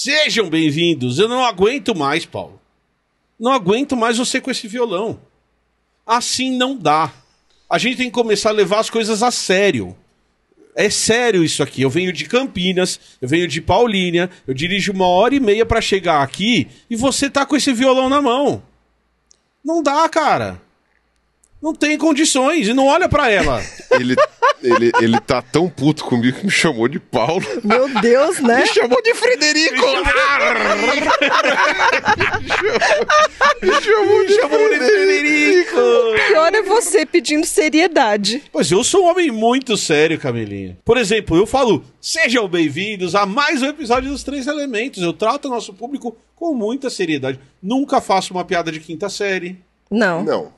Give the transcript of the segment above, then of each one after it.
Sejam bem-vindos. Eu não aguento mais, Paulo. Não aguento mais você com esse violão. Assim não dá. A gente tem que começar a levar as coisas a sério. É sério isso aqui. Eu venho de Campinas, eu venho de Paulínia, eu dirijo uma hora e meia para chegar aqui e você tá com esse violão na mão. Não dá, cara. Não tem condições e não olha para ela. Ele ele, ele tá tão puto comigo que me chamou de Paulo. Meu Deus, né? Me chamou de Frederico! Me chamou, me chamou, me chamou de, Frederico! pior é você pedindo seriedade. Pois eu sou um homem muito sério, Camelinha. Por exemplo, eu falo, sejam bem-vindos a mais um episódio dos Três Elementos. Eu trato o nosso público com muita seriedade. Nunca faço uma piada de quinta série. Não. Não.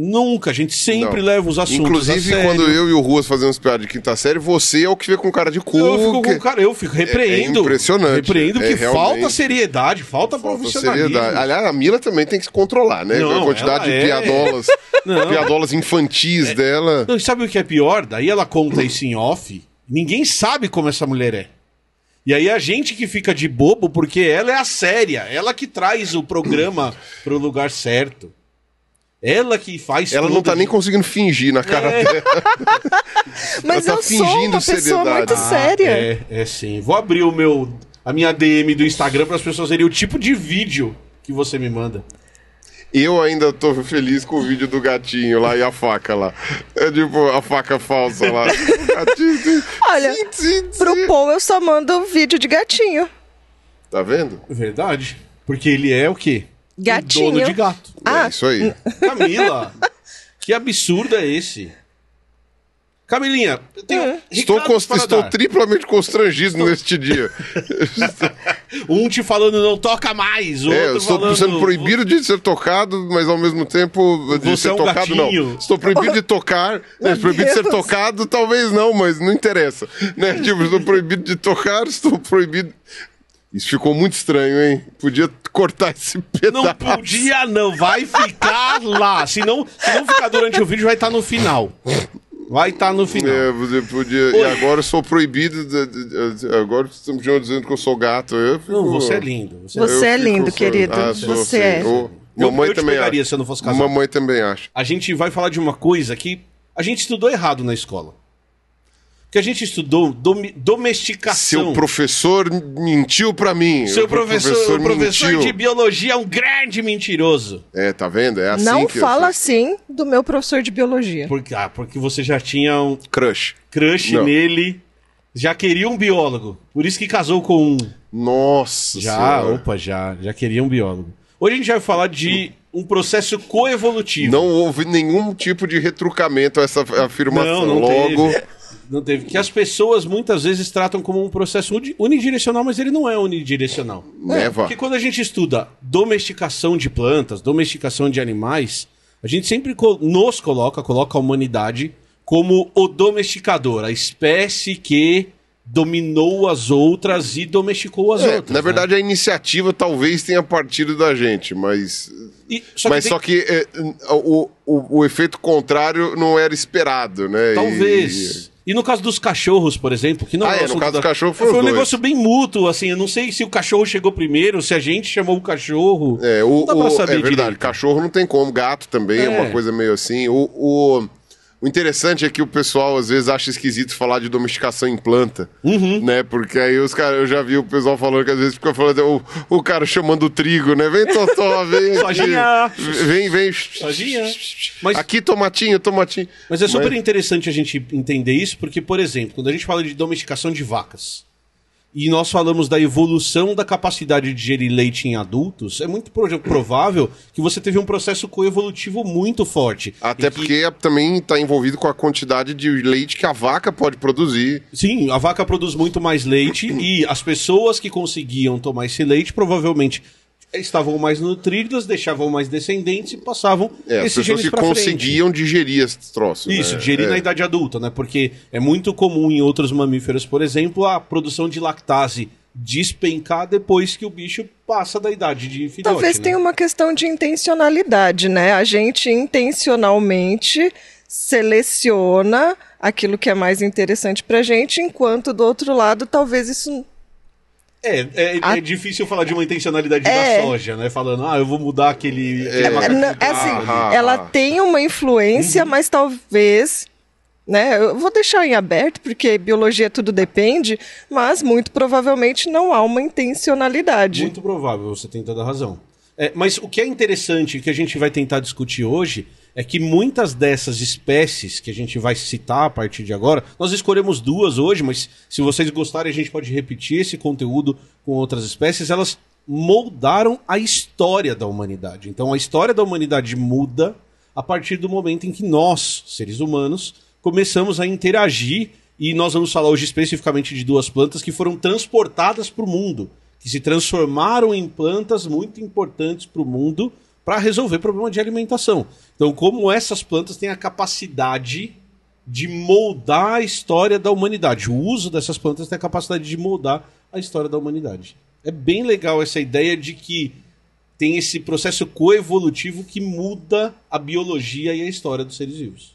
Nunca, a gente sempre não. leva os assuntos. Inclusive, quando eu e o Ruas fazemos piada de quinta série, você é o que fica com cara de cu. Eu fico com cara, eu fico, repreendo. É, é impressionante. Repreendo é, que falta seriedade, falta, falta profissionalismo. Seriedade. Aliás, a Mila também tem que se controlar, né? Não, a quantidade de é. piadolas, piadolas infantis é. dela. Não, sabe o que é pior? Daí ela conta isso em off, ninguém sabe como essa mulher é. E aí a gente que fica de bobo, porque ela é a séria, ela que traz o programa pro lugar certo. Ela que faz. Ela não tá de... nem conseguindo fingir na cara é. dela. Mas ela tá eu fingindo sou uma seriedade. pessoa muito ah, séria. É, é sim. Vou abrir o meu, a minha DM do Instagram para as pessoas verem o tipo de vídeo que você me manda. Eu ainda tô feliz com o vídeo do gatinho lá e a faca lá. É tipo a faca falsa lá. Olha, pro Paul eu só mando vídeo de gatinho. Tá vendo? Verdade. Porque ele é o quê? Gatinho. Dono de gato. Ah. É isso aí. Camila, que absurdo é esse? Camilinha, eu tenho é. estou, estou triplamente constrangido estou... neste dia. um te falando não toca mais, o é, outro estou falando... sendo proibido de ser tocado, mas ao mesmo tempo de Você ser é um tocado gatinho. não. Estou proibido de tocar, né? proibido de ser tocado, talvez não, mas não interessa, né? Tipo, estou proibido de tocar, estou proibido isso ficou muito estranho, hein? Podia cortar esse pedaço. Não podia, não. Vai ficar lá. Se não, se não ficar durante o vídeo, vai estar tá no final. Vai estar tá no final. É, você podia... Oi. E agora eu sou proibido. De, de, de, agora estamos dizendo que eu sou gato. Eu fico... Não, você é lindo. Você, é você é lindo, fico, querido. Ah, sou, você assim. é. Eu, mamãe eu também acha. se eu não fosse casado. Mamãe também acha. A gente vai falar de uma coisa que a gente estudou errado na escola que a gente estudou domesticação. Seu professor mentiu para mim. Seu professor, professor, professor de biologia é um grande mentiroso. É, tá vendo? É assim Não fala eu... assim do meu professor de biologia. Porque, ah, porque você já tinha um crush. Crush Não. nele. Já queria um biólogo. Por isso que casou com um. Nossa. Já, senhora. opa, já, já queria um biólogo. Hoje a gente vai falar de um processo coevolutivo. Não houve nenhum tipo de retrucamento a essa afirmação. Não, não Logo, teve. Não teve. Que as pessoas muitas vezes tratam como um processo unidirecional, mas ele não é unidirecional. É, porque quando a gente estuda domesticação de plantas, domesticação de animais, a gente sempre nos coloca, coloca a humanidade como o domesticador, a espécie que dominou as outras e domesticou as é, outras. Na né? verdade, né? a iniciativa talvez tenha partido da gente, mas. E, só mas que só que é, o, o, o, efeito contrário não era esperado, né? Talvez. E... E no caso dos cachorros, por exemplo, que não ah, é, é no caso do cachorro é, foi, foi um dois. negócio bem mútuo, assim, eu não sei se o cachorro chegou primeiro, se a gente chamou o cachorro. É, o, não dá pra é saber é verdade, direito. cachorro não tem como, gato também é, é uma coisa meio assim. O, o o interessante é que o pessoal às vezes acha esquisito falar de domesticação em planta, uhum. né? Porque aí os caras, eu já vi o pessoal falando que às vezes fica falando, o, o cara chamando o trigo, né? Vem, Totó, vem. Sozinha! Vem, vem. Sozinha. Mas... Aqui, tomatinho, tomatinho. Mas é super Mas... interessante a gente entender isso, porque, por exemplo, quando a gente fala de domesticação de vacas, e nós falamos da evolução da capacidade de gerir leite em adultos, é muito provável que você teve um processo coevolutivo muito forte. Até porque também está envolvido com a quantidade de leite que a vaca pode produzir. Sim, a vaca produz muito mais leite e as pessoas que conseguiam tomar esse leite provavelmente estavam mais nutridos, deixavam mais descendentes e passavam é, esses genes para frente. As pessoas conseguiam digerir esses troços. Né? Isso, né? digerir é. na idade adulta, né? Porque é muito comum em outros mamíferos, por exemplo, a produção de lactase despencar depois que o bicho passa da idade de filhote. Talvez né? tenha uma questão de intencionalidade, né? A gente intencionalmente seleciona aquilo que é mais interessante pra gente, enquanto do outro lado talvez isso é, é, a... é, difícil falar de uma intencionalidade é... da soja, né? Falando, ah, eu vou mudar aquele. É, não, é assim, ah, ela ah, tem uma influência, uhum. mas talvez. Né? Eu vou deixar em aberto, porque biologia tudo depende, mas muito provavelmente não há uma intencionalidade. Muito provável, você tem toda a razão. É, mas o que é interessante, que a gente vai tentar discutir hoje, é que muitas dessas espécies que a gente vai citar a partir de agora, nós escolhemos duas hoje, mas se vocês gostarem, a gente pode repetir esse conteúdo com outras espécies, elas moldaram a história da humanidade. Então a história da humanidade muda a partir do momento em que nós, seres humanos, começamos a interagir e nós vamos falar hoje especificamente de duas plantas que foram transportadas para o mundo, que se transformaram em plantas muito importantes para o mundo para resolver problema de alimentação. Então, como essas plantas têm a capacidade de moldar a história da humanidade. O uso dessas plantas tem a capacidade de moldar a história da humanidade. É bem legal essa ideia de que tem esse processo coevolutivo que muda a biologia e a história dos seres vivos.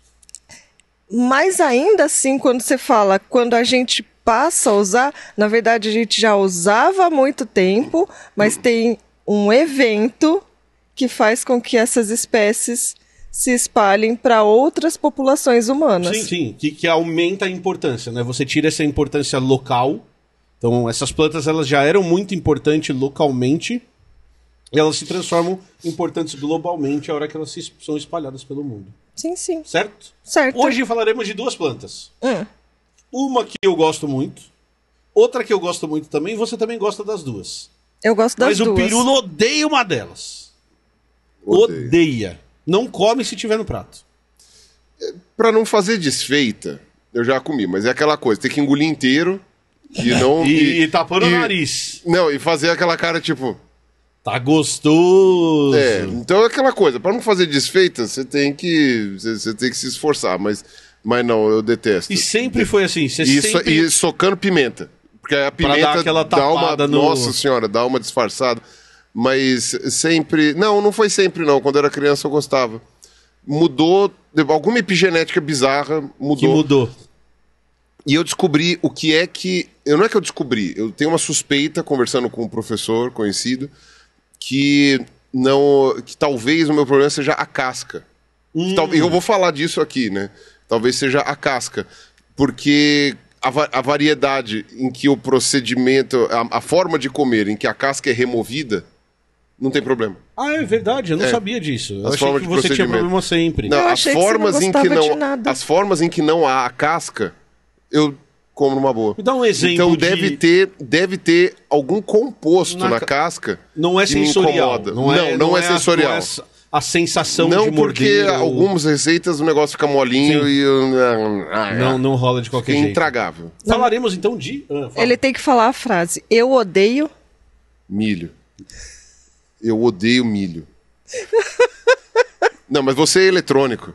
Mas ainda assim, quando você fala, quando a gente passa a usar, na verdade a gente já usava há muito tempo, mas tem um evento que faz com que essas espécies se espalhem para outras populações humanas. Sim, sim, que, que aumenta a importância, né? Você tira essa importância local. Então, essas plantas elas já eram muito importantes localmente e elas se transformam importantes globalmente a hora que elas são espalhadas pelo mundo. Sim, sim. Certo? Certo. Hoje falaremos de duas plantas. Hum. Uma que eu gosto muito, outra que eu gosto muito também, você também gosta das duas. Eu gosto das Mas duas. Mas o Pirulo odeia uma delas. Odeia. Odeia. Não come se tiver no prato. É, para não fazer desfeita, eu já comi, mas é aquela coisa, tem que engolir inteiro e não. e, e, e tapando e, o nariz. Não, e fazer aquela cara tipo. Tá gostoso. É, então é aquela coisa, para não fazer desfeita, você tem que você tem que se esforçar, mas mas não, eu detesto. E sempre foi assim, você e, sempre... so, e socando pimenta, porque a pimenta dá, aquela dá uma, no... nossa senhora, dá uma disfarçada. Mas sempre. Não, não foi sempre, não. Quando eu era criança eu gostava. Mudou. Alguma epigenética bizarra mudou. Que mudou. E eu descobri o que é que. Eu, não é que eu descobri, eu tenho uma suspeita conversando com um professor conhecido que não que talvez o meu problema seja a casca. Hum. Tal, eu vou falar disso aqui, né? Talvez seja a casca, porque a, a variedade em que o procedimento, a, a forma de comer em que a casca é removida não tem problema. Ah, é verdade, eu não é. sabia disso. Eu as achei que você tinha problema sempre. Não, eu as formas que em que não, as formas em que não há a casca, eu como numa boa. Me dá um exemplo. Então de... deve ter, deve ter algum composto na, na casca. Não é sensorial. Não, não, é, não, não é, é sensorial. A, é a sensação não de morder. Não, porque ou... algumas receitas o negócio fica molinho Sim. e ah, não não rola de qualquer jeito. Intragável. Falaremos então de. Ah, Ele tem que falar a frase. Eu odeio milho. Eu odeio milho. não, mas você é eletrônico.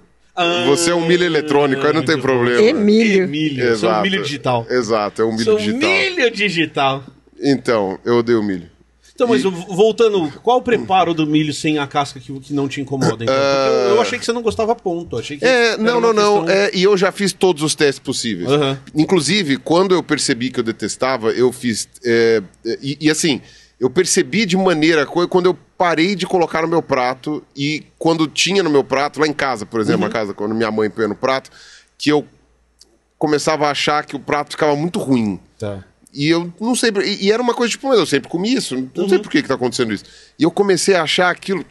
você é um milho eletrônico, aí não tem problema. É milho. É milho. Exato. Sou um milho digital. Exato, é um milho Sou digital. milho digital. Então, eu odeio milho. Então, mas e... voltando, qual o preparo do milho sem a casca que, que não te incomoda? Então? Uh... Eu, eu, achei que você não gostava ponto. Achei que é, não, não, questão... não. É, e eu já fiz todos os testes possíveis. Uhum. Inclusive, quando eu percebi que eu detestava, eu fiz. É, é e, e assim, eu percebi de maneira quando eu parei de colocar no meu prato e quando tinha no meu prato, lá em casa, por exemplo, uhum. casa, quando minha mãe põe no prato, que eu começava a achar que o prato ficava muito ruim. Tá. E eu não sei. E, e era uma coisa tipo, eu sempre comi isso, não uhum. sei por que, que tá acontecendo isso. E eu comecei a achar aquilo.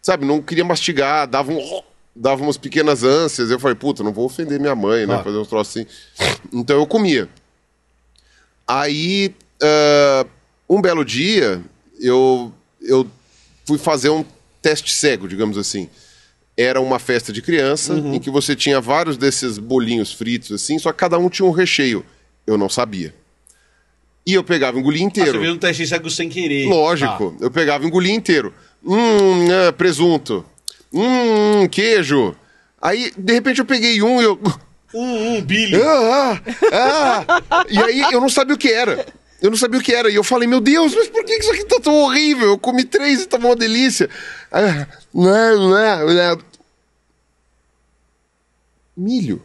Sabe, não queria mastigar, dava um. Dava umas pequenas ânsias. Eu falei, puta, não vou ofender minha mãe, né? Ah. Fazer uns troços assim. Então eu comia. Aí. Uh um belo dia, eu, eu fui fazer um teste cego, digamos assim. Era uma festa de criança uhum. em que você tinha vários desses bolinhos fritos, assim, só que cada um tinha um recheio. Eu não sabia. E eu pegava, engolia inteiro. Ah, você fez um teste cego sem querer. Lógico. Ah. Eu pegava, engolia inteiro. Hum, é, presunto. Hum, queijo. Aí, de repente, eu peguei um e eu. Hum, um Billy. Ah, ah, ah. e aí, eu não sabia o que era. Eu não sabia o que era. E eu falei, meu Deus, mas por que isso aqui tá tão horrível? Eu comi três e tava uma delícia. Ah, não, né, não, né, não. Né. Milho.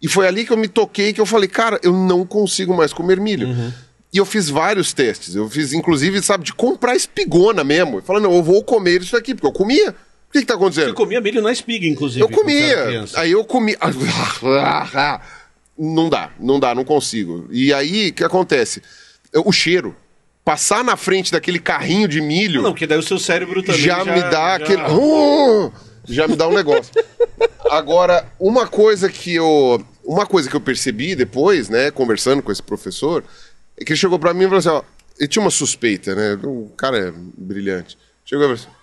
E foi ali que eu me toquei que eu falei, cara, eu não consigo mais comer milho. Uhum. E eu fiz vários testes. Eu fiz, inclusive, sabe, de comprar espigona mesmo. Falando, não, eu vou comer isso aqui, porque eu comia. O que, que tá acontecendo? Você comia milho na espiga, inclusive. Eu comia. Aí eu comi. Ah, ah, ah. Não dá, não dá, não consigo. E aí, o que acontece? O cheiro passar na frente daquele carrinho de milho. Ah, não, que daí o seu cérebro também. Já, já me dá já... aquele. Uh, já me dá um negócio. Agora, uma coisa que eu. Uma coisa que eu percebi depois, né, conversando com esse professor, é que ele chegou para mim e falou assim: ó, ele tinha uma suspeita, né? O cara é brilhante. Chegou e falou assim: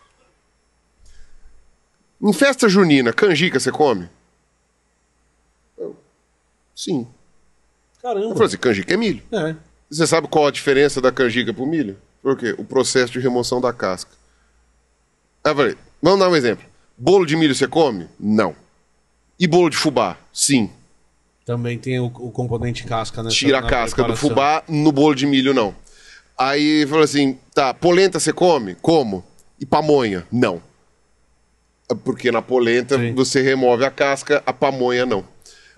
em festa junina, canjica você come? Sim. Caramba. Eu falei assim, canjica é milho. É. Você sabe qual a diferença da canjica pro milho? Por quê? O processo de remoção da casca. Aí eu falei, vamos dar um exemplo. Bolo de milho você come? Não. E bolo de fubá? Sim. Também tem o, o componente casca, né? Tira a casca do fubá, no bolo de milho não. Aí falou assim, tá, polenta você come? Como? E pamonha? Não. É porque na polenta Sim. você remove a casca, a pamonha não.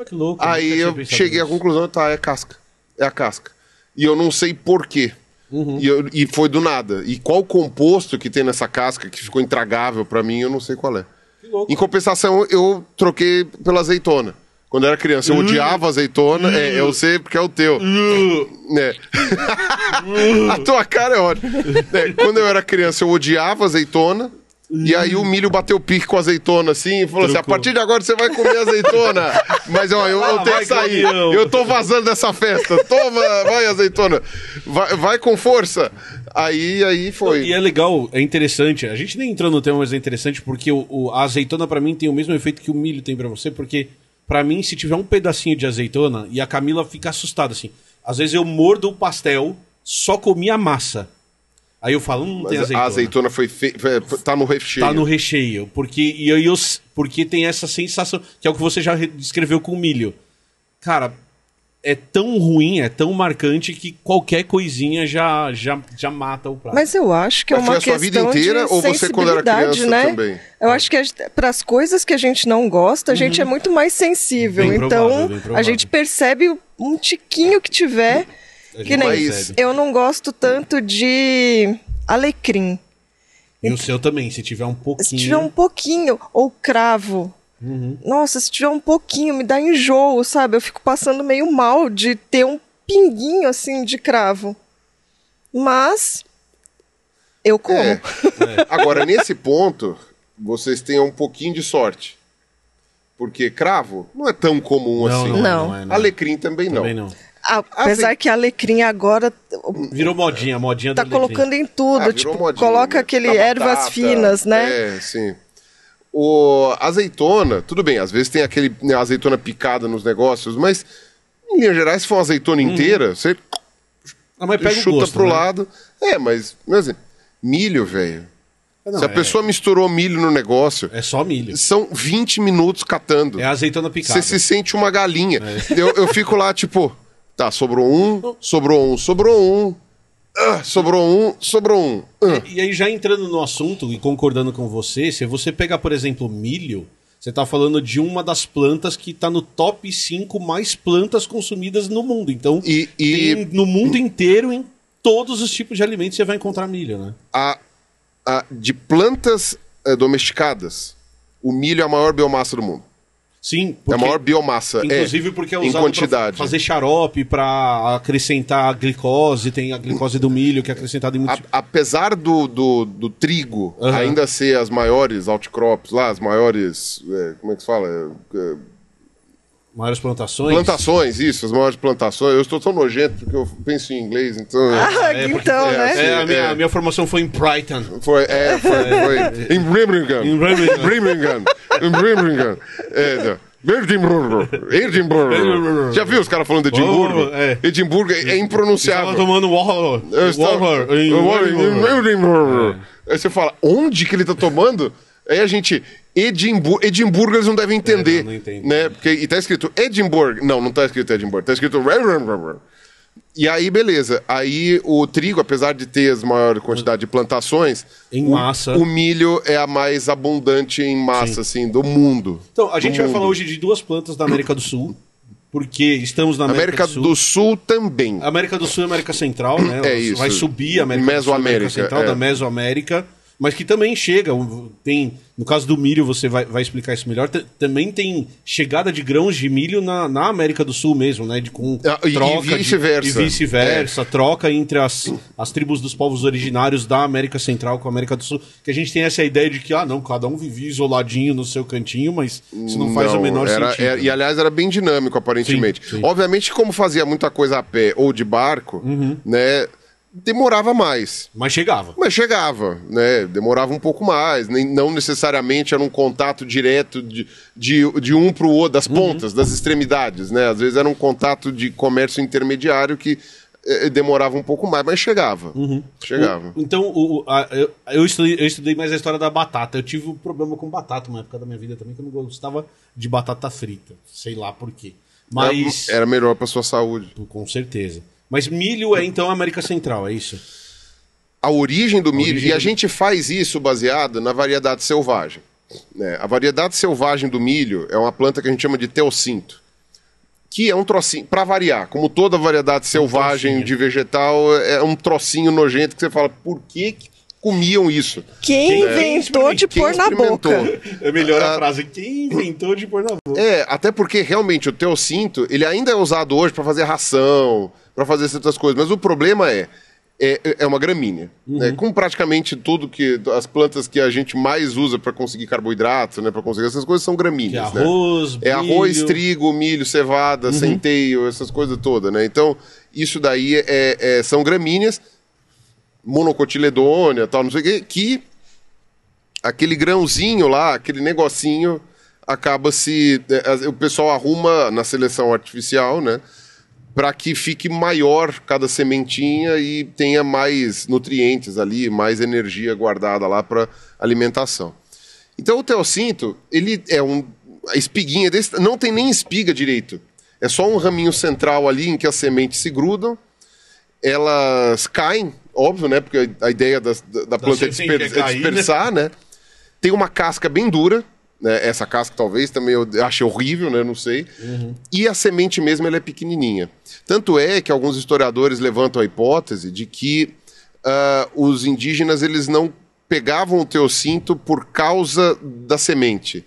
Que louco. Aí eu cheguei à conclusão, tá, é casca. É a casca. E eu não sei porquê. Uhum. E, eu, e foi do nada. E qual composto que tem nessa casca que ficou intragável para mim, eu não sei qual é. Em compensação, eu troquei pela azeitona. Quando eu era criança, eu uh, odiava azeitona. Uh, é, eu sei porque é o teu. Uh, é. a tua cara é ótima. É, quando eu era criança, eu odiava azeitona. E aí o milho bateu pique com azeitona, assim, e falou Trucou. assim: a partir de agora você vai comer azeitona. Mas ó, eu, eu ah, tenho que sair. Caminhão. Eu tô vazando dessa festa. Toma, vai, azeitona. Vai, vai com força. Aí, aí foi. E é legal, é interessante. A gente nem entrou no tema, mas é interessante porque o, o a azeitona para mim tem o mesmo efeito que o milho tem para você, porque para mim, se tiver um pedacinho de azeitona, e a Camila fica assustada assim. Às vezes eu mordo o pastel, só comi a massa. Aí eu falo, hum, não tem azeitona. A azeitona foi, fe... tá no recheio. Tá no recheio. Porque, e eu, porque tem essa sensação, que é o que você já descreveu com o milho. Cara, é tão ruim, é tão marcante que qualquer coisinha já, já, já mata o prato. Mas eu acho que é uma foi a sua questão vida inteira ou você quando era criança né? também? Eu acho que para as coisas que a gente não gosta, a uhum. gente uhum. é muito mais sensível. Bem então provável, provável. a gente percebe um tiquinho que tiver. Que nem isso. Eu não gosto tanto de alecrim. E o seu também, se tiver um pouquinho. Se tiver um pouquinho, ou cravo. Uhum. Nossa, se tiver um pouquinho, me dá enjoo, sabe? Eu fico passando meio mal de ter um pinguinho assim de cravo. Mas eu como. É. É. Agora, nesse ponto, vocês têm um pouquinho de sorte. Porque cravo não é tão comum não, assim. Não. É, não. É, é, alecrim também não. Também não. Apesar assim, que a alecrim agora. Virou modinha, modinha tá da Tá colocando em tudo. Ah, tipo, modinha, coloca tá aquele ervas finas, né? É, sim. O azeitona, tudo bem, às vezes tem aquele né, azeitona picada nos negócios, mas em linhas gerais, se for uma azeitona uhum. inteira, você a ah, mãe pega chuta gosto, pro né? lado. É, mas, mas assim, milho, velho. Ah, não, se a é... pessoa misturou milho no negócio. É só milho. São 20 minutos catando. É azeitona picada. Você se sente uma galinha. É. Eu, eu fico lá, tipo. Tá, sobrou um, sobrou um, sobrou um. Ah, sobrou um, sobrou um. Ah. E, e, aí, já entrando no assunto e concordando com você, se você pegar, por exemplo, milho, você está falando de uma das plantas que está no top 5 mais plantas consumidas no mundo. Então, e, e... no mundo inteiro, em todos os tipos de alimentos, você vai encontrar milho, né? A, a de plantas é, domesticadas, o milho é a maior biomassa do mundo. Sim. É é, porque, é a maior biomassa. Inclusive é, porque é usado em fazer xarope, para acrescentar a glicose, tem a glicose do milho que é acrescentada em muitos... A, apesar do, do, do trigo uhum. ainda ser as maiores outcrops lá, as maiores... É, como é que se fala? É, é Maiores plantações? Plantações, isso, as maiores plantações. Eu estou tão nojento porque eu penso em inglês, então. Ah, é, então, é, né? Assim, é, a, minha, é. a, minha, formação foi em Brighton. Foi, é, foi, é. foi em Birmingham. Em Birmingham. Birmingham. em Birmingham. É, Edimburgo. Edimburgo. Já viu os caras falando de Edimburgo? Oh, é. Edimburgo é, impronunciável. Estava tomando Warhol. Warhol. Em Edimburgo. É. Aí você fala, onde que ele está tomando? Aí a gente. Edimburgo, Edimburgo eles não devem entender. É, não, não né? Porque, e tá escrito Edimburgo. Não, não tá escrito Edimburgo. Tá escrito. E aí, beleza. Aí o trigo, apesar de ter as maior quantidade de plantações, em o, massa. o milho é a mais abundante em massa, Sim. assim, do mundo. Então, a gente vai mundo. falar hoje de duas plantas da América do Sul. Porque estamos na América, América do, Sul. do, Sul. também. América do Sul e América Central, né? É isso. Vai subir a América Mesoamérica, do Sul, América Central, é. da Mesoamérica mas que também chega. Tem, no caso do milho, você vai, vai explicar isso melhor. também tem chegada de grãos de milho na, na América do Sul mesmo, né? De, com ah, e, troca. E vice-versa. vice-versa. É. Troca entre as, as tribos dos povos originários da América Central com a América do Sul. Que a gente tem essa ideia de que, ah, não, cada um vivia isoladinho no seu cantinho, mas isso não faz o menor era, sentido. Era, né? e aliás, era bem dinâmico, aparentemente. Sim, sim. Obviamente, como fazia muita coisa a pé ou de barco, uhum. né? demorava mais. Mas chegava. Mas chegava, né? Demorava um pouco mais. Nem, não necessariamente era um contato direto de, de, de um para o outro, das uhum. pontas, das extremidades, né? Às vezes era um contato de comércio intermediário que eh, eh, demorava um pouco mais, mas chegava. Uhum. Chegava. O, então, o, a, eu, eu, estudei, eu estudei mais a história da batata. Eu tive um problema com batata uma época da minha vida também, que eu não gostava de batata frita. Sei lá por quê. Mas... Era, era melhor para sua saúde. Com certeza. Mas milho é então América Central, é isso? A origem do a milho, origem e a gente faz isso baseado na variedade selvagem. Né? A variedade selvagem do milho é uma planta que a gente chama de teocinto que é um trocinho, para variar, como toda variedade é selvagem um de vegetal, é um trocinho nojento que você fala, por que, que comiam isso. Quem né? inventou de pôr na boca? É melhor a, ah. frase, quem inventou de pôr na boca? É, até porque realmente o cinto ele ainda é usado hoje para fazer ração, para fazer certas coisas, mas o problema é, é, é uma gramínea. Né? Uhum. Né? Com praticamente tudo que. As plantas que a gente mais usa para conseguir carboidrato, né? para conseguir essas coisas, são gramíneas. Que é né? arroz, né? É arroz, trigo, milho, cevada, uhum. centeio, essas coisas todas. Né? Então, isso daí é, é, são gramíneas monocotiledônia, tal, não sei o quê, que aquele grãozinho lá, aquele negocinho acaba se é, o pessoal arruma na seleção artificial, né? Para que fique maior cada sementinha e tenha mais nutrientes ali, mais energia guardada lá para alimentação. Então o teocinto, ele é um a espiguinha desse, não tem nem espiga direito. É só um raminho central ali em que as sementes se grudam, elas caem óbvio, né? Porque a ideia da, da então, planta é, disper, é, né? dispersar, né? né? Tem uma casca bem dura, né? Essa casca talvez também eu achei horrível, né? Não sei. Uhum. E a semente mesmo ela é pequenininha. Tanto é que alguns historiadores levantam a hipótese de que uh, os indígenas eles não pegavam o teocinto por causa da semente,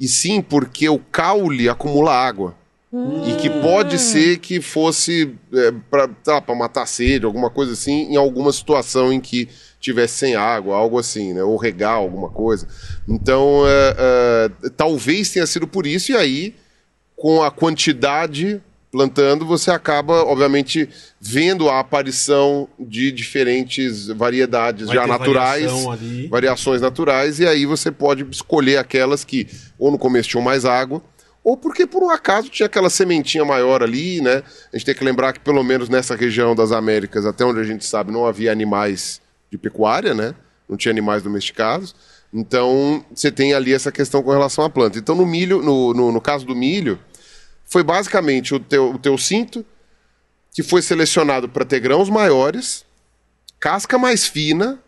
e sim porque o caule acumula água. Hum. E que pode ah. ser que fosse é, para tá, matar sede, alguma coisa assim, em alguma situação em que tivesse sem água, algo assim, né? Ou regar alguma coisa. Então, é, é, talvez tenha sido por isso, e aí, com a quantidade plantando, você acaba, obviamente, vendo a aparição de diferentes variedades Vai já naturais, variações naturais, e aí você pode escolher aquelas que ou no começo tinham mais água ou porque por um acaso tinha aquela sementinha maior ali, né? A gente tem que lembrar que pelo menos nessa região das Américas, até onde a gente sabe, não havia animais de pecuária, né? Não tinha animais domesticados. Então, você tem ali essa questão com relação à planta. Então, no milho, no, no, no caso do milho, foi basicamente o teu, o teu cinto que foi selecionado para ter grãos maiores, casca mais fina,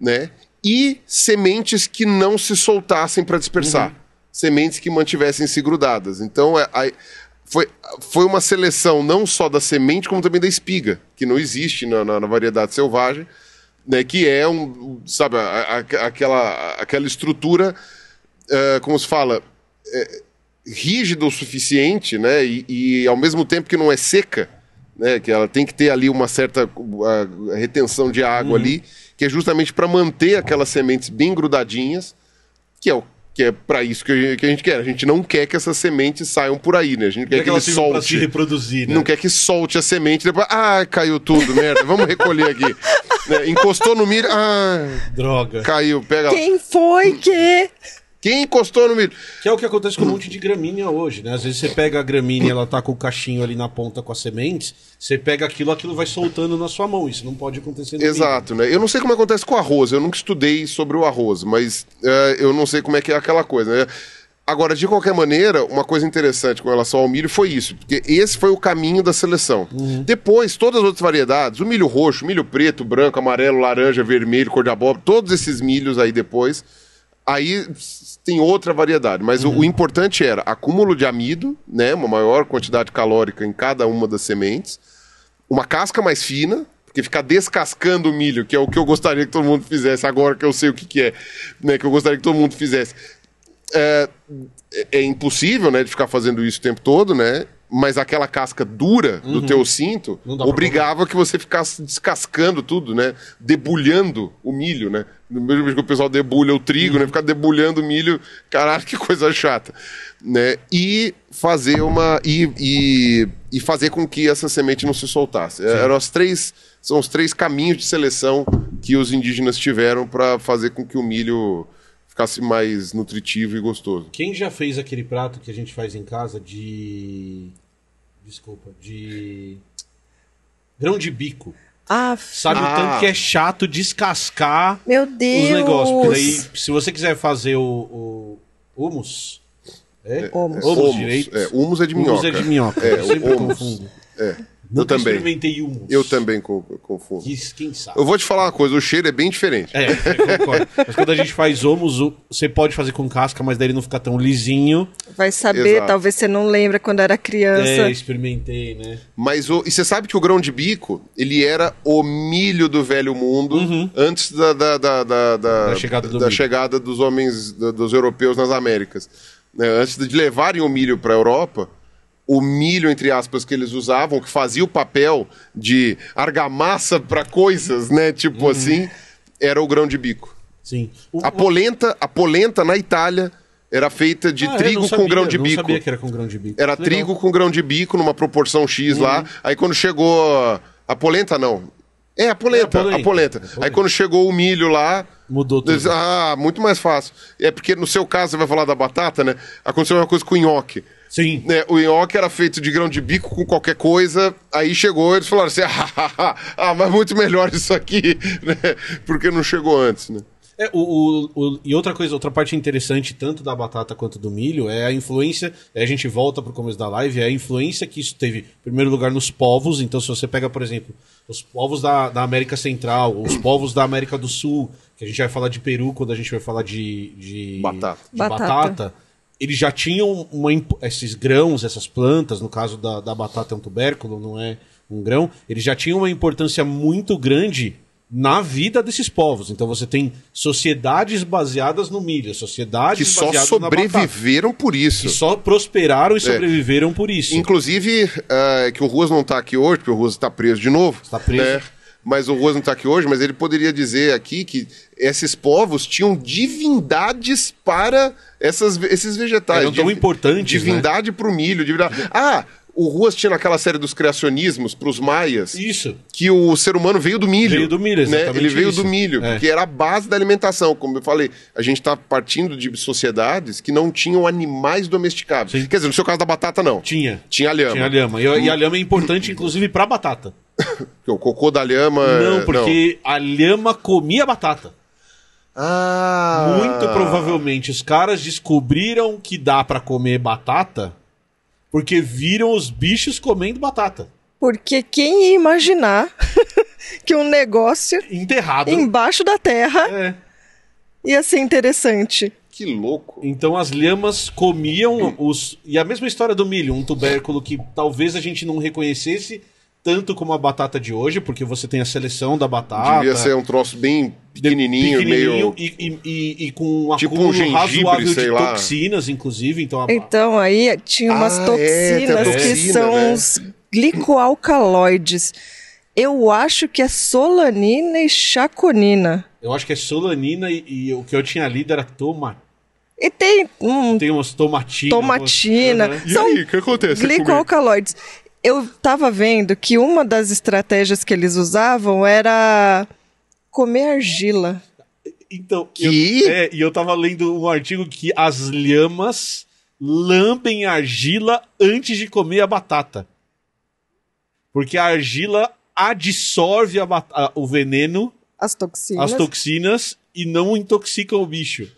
né? E sementes que não se soltassem para dispersar. Uhum sementes que mantivessem se grudadas. Então, é, foi, foi uma seleção não só da semente, como também da espiga, que não existe na, na, na variedade selvagem, né, que é um, sabe, a, a, aquela, aquela estrutura, é, como se fala, é, rígida o suficiente, né, e, e, ao mesmo tempo que não é seca, né, que ela tem que ter ali uma certa a, retenção de água uhum. ali, que é justamente para manter aquelas sementes bem grudadinhas, que é o que é para isso que a, gente quer. A gente não quer que essas sementes saiam por aí, né? A gente não quer é que, que ele solte. Pra se reproduzir, né? Não quer que solte a semente depois. Ah, caiu tudo, merda. Vamos recolher aqui. Né? Encostou no milho. Ah. Droga. Caiu, pega. Quem foi que. Quem encostou no milho? Que é o que acontece com um monte de gramínea hoje, né? Às vezes você pega a gramínea, ela tá com o cachinho ali na ponta com as sementes, você pega aquilo, aquilo vai soltando na sua mão. Isso não pode acontecer no Exato, milho. né? Eu não sei como acontece com o arroz, eu nunca estudei sobre o arroz, mas eh, eu não sei como é que é aquela coisa, né? Agora, de qualquer maneira, uma coisa interessante com relação ao milho foi isso, porque esse foi o caminho da seleção. Uhum. Depois, todas as outras variedades, o milho roxo, milho preto, branco, amarelo, laranja, vermelho, cor de abóbora, todos esses milhos aí depois Aí tem outra variedade, mas uhum. o, o, uhum. importante era acúmulo de amido, né, uma maior quantidade calórica em cada uma das sementes, uma casca mais fina, porque ficar descascando o milho, que é o que eu gostaria que todo mundo fizesse agora que eu sei o que, que é, né, que eu gostaria que todo mundo fizesse. É, é, é impossível, né, de ficar fazendo isso o tempo todo, né? mas aquela casca dura uhum. do teu cinto obrigava que você ficasse descascando tudo, né? Debulhando o milho, né? Do mesmo jeito que o pessoal debulha o trigo, né? uhum. né? Ficar debulhando o milho, caralho, que coisa chata, né? E fazer uma e, e, e fazer com que essa semente não se soltasse. É, Sim. Eram três são os três caminhos de seleção que os indígenas tiveram para fazer com que o milho ficasse mais nutritivo e gostoso. Quem já fez aquele prato que a gente faz em casa de. Desculpa, de. Grão de bico. Ah, Sabe ah. o tanto ah. que é chato descascar Meu Deus. os negócios. aí? se você quiser fazer o, o humus. É? Humus. É, humus, humus É, humus é, é de é minhoca. Humus é de minhoca. É, eu sempre humus. confundo. É. Eu também. experimentei humus. Eu também com fogo. Isso, quem sabe. Eu vou te falar uma coisa, o cheiro é bem diferente. É, concordo. mas quando a gente faz homus, você pode fazer com casca, mas daí ele não fica tão lisinho. Vai saber, Exato. talvez você não lembra quando era criança. É, experimentei, né? Mas o, e você sabe que o grão de bico, ele era o milho do velho mundo uhum. antes da, da, da, da, da- Da chegada do da chegada dos homens, da- dos europeus nas Américas. Né, Antes de levarem o milho para a Europa, o milho, entre aspas, que eles usavam, que fazia o papel de argamassa para coisas, né? Tipo uhum. assim, era o grão de bico. Sim. O, a, polenta, a polenta na Itália era feita de ah, é, trigo sabia, com grão de bico. Eu sabia que era com grão de bico. Era Legal. trigo com grão de bico, numa proporção X uhum. lá. Aí quando chegou. A polenta não. É, a polenta, é, a, polenta. Aí quando chegou o milho lá. Mudou tudo. ah, muito mais fácil. É porque no seu caso, você vai falar da batata, né? Aconteceu uma coisa com o nhoque. Sim. Né, o nhoque era feito de grão de bico com qualquer coisa. Aí chegou, eles falaram assim: ah, ah mas muito melhor isso aqui, né? Porque não chegou antes, né? É, o, o, o, e outra coisa, outra parte interessante, tanto da batata quanto do milho, é a influência. A gente volta para o começo da live, é a influência que isso teve, em primeiro lugar, nos povos. Então, se você pega, por exemplo, os povos da, da América Central, os povos da América do Sul, que a gente vai falar de Peru quando a gente vai falar de, de, batata. de batata, batata eles já tinham uma, esses grãos, essas plantas, no caso da, da batata é um tubérculo, não é um grão, eles já tinham uma importância muito grande na vida desses povos. Então você tem sociedades baseadas no milho, sociedades que só sobreviveram por isso, que só prosperaram e é. sobreviveram por isso. Inclusive eh, que o Ruas não está aqui hoje, porque o Ruas está preso de novo. Está preso. Né? mas o não está aqui hoje, mas ele poderia dizer aqui que esses povos tinham divindades para essas, esses vegetais. Eram tão importantes. Né? Divindade né? para o milho. Divindade... Ah, o Ruas tinha naquela série dos criacionismos para os maias. Isso. Que o ser humano veio do milho. Veio do milho, né? exatamente. Né? Ele veio isso. do milho, é. porque era a base da alimentação. Como eu falei, a gente está partindo de sociedades que não tinham animais domesticados. Sim. Quer dizer, no seu caso da batata, não. Tinha. Tinha a lhama. Tinha a lhama. E, e a lhama é importante, inclusive, para a batata. o cocô da lhama. É- não, porque não. a lhama comia batata. Ah. Muito provavelmente os caras descobriram que dá para comer batata porque viram os bichos comendo batata. Porque quem ia imaginar que um negócio enterrado embaixo da terra é. ia ser interessante? Que louco. Então as lhamas comiam os. E a mesma história do milho, um tubérculo que talvez a gente não reconhecesse tanto como a batata de hoje, porque você tem a seleção da batata. Devia ser um troço bem pequenininho, pequenininho meio. E, e, e, com um tipo acúmulo um gengibre, razoável de lá. toxinas, inclusive. Então, a... então aí tinha umas ah, é, toxinas é, toxina, que são né? os glicoalcaloides. Eu acho que é solanina e chaconina. Eu acho que é solanina e, e o que eu tinha lido era tomate. E tem. Hum, tem umas tomatinas. Tomatina. tomatina. Né? E São aí, o que acontece? Glicoalcaloides eu estava vendo que uma das estratégias que eles usavam era comer argila. Então, que? Eu, é, e eu tava lendo um artigo que as lhamas lambem argila antes de comer a batata. Porque a argila adsorve a, o veneno, as toxinas. as toxinas, e não intoxica o bicho.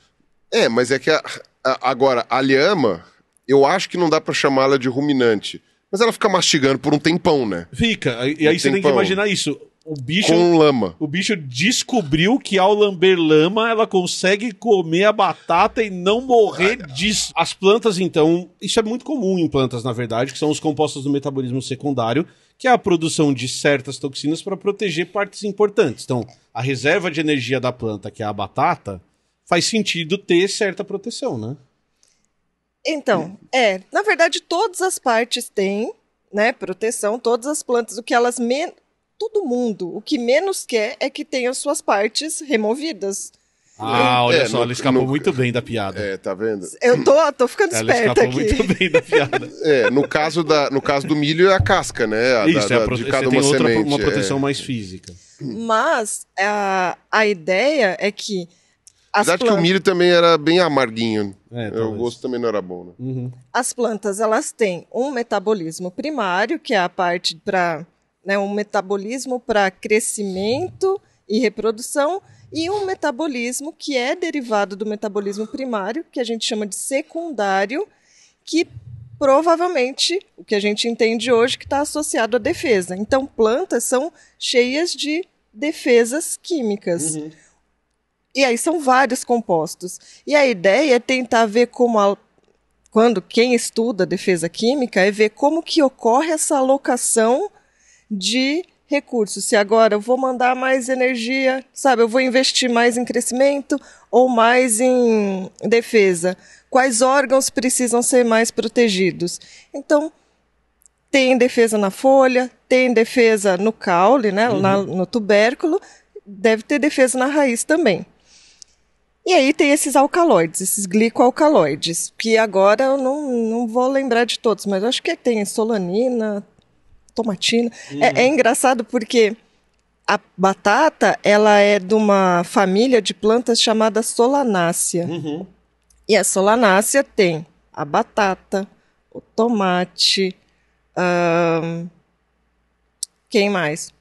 É, mas é que a, agora, a lhama, eu acho que não dá para chamá-la de ruminante. Mas ela fica mastigando por um tempão, né? Fica. E aí um você tempão. tem que imaginar isso. O bicho, com lama. O bicho descobriu que ao lamber lama ela consegue comer a batata e não morrer disso. As plantas, então, isso é muito comum em plantas, na verdade, que são os compostos do metabolismo secundário, que é a produção de certas toxinas para proteger partes importantes. Então, a reserva de energia da planta, que é a batata, faz sentido ter certa proteção, né? Então, é. Na verdade, todas as partes têm, né, proteção, todas as plantas, o que elas menos. Todo mundo, o que menos quer é que tenha suas partes removidas. Ah, olha é, só, não, ela escapou muito bem da piada. É, tá vendo? Eu tô, tô ficando ela esperta aqui. Ela escapou muito bem da piada. é, no caso, da, no caso do milho é a casca, né? A, Isso, da, é a prote... de cada uma outra, semente. uma é. proteção é. mais física. Mas a, a ideia é que as Apesar plantas... que o milho também era bem amarguinho. É, é o gosto também não era bom. Né? Uhum. As plantas elas têm um metabolismo primário, que é a parte para né, um metabolismo para crescimento e reprodução, e um metabolismo que é derivado do metabolismo primário, que a gente chama de secundário, que provavelmente o que a gente entende hoje que está associado à defesa. Então, plantas são cheias de defesas químicas. Uhum. E aí são vários compostos. E a ideia é tentar ver como a, quando quem estuda defesa química é ver como que ocorre essa alocação de recursos. Se agora eu vou mandar mais energia, sabe, eu vou investir mais em crescimento ou mais em defesa. Quais órgãos precisam ser mais protegidos? Então, tem defesa na folha, tem defesa no caule, né, uhum. na, no tubérculo, deve ter defesa na raiz também. E aí tem esses alcaloides, esses glicoalcaloides, que agora eu não, não vou lembrar de todos, mas acho que tem solanina, tomatina. Uhum. É, é uhum. engraçado porque a batata ela é de uma família de plantas chamada solanácea. Uhum. E a solanácea tem a batata, o tomate, quem mais?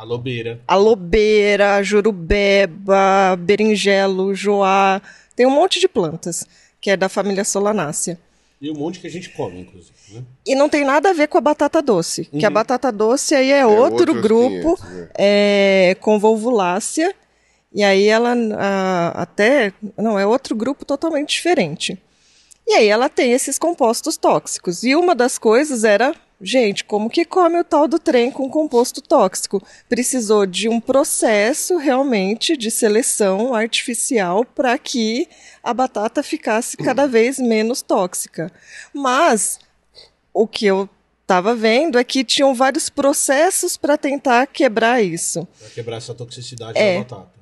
A lobeira. A lobeira, a jurubeba, berinjelo, joá. Tem um monte de plantas que é da família Solanácea. E um monte que a gente come, inclusive. Né? E não tem nada a ver com a batata doce. Uhum. Que a uhum. batata doce aí é, é outro grupo 500, né? é, com volvulácea. E aí ela a, até. Não, é outro grupo totalmente diferente. E aí ela tem esses compostos tóxicos. E uma das coisas era Gente, como que come o tal do trem com composto tóxico? Precisou de um processo realmente de seleção artificial para que a batata ficasse cada vez menos tóxica. Mas o que eu estava vendo é que tinham vários processos para tentar quebrar isso. Para quebrar essa toxicidade é, da batata.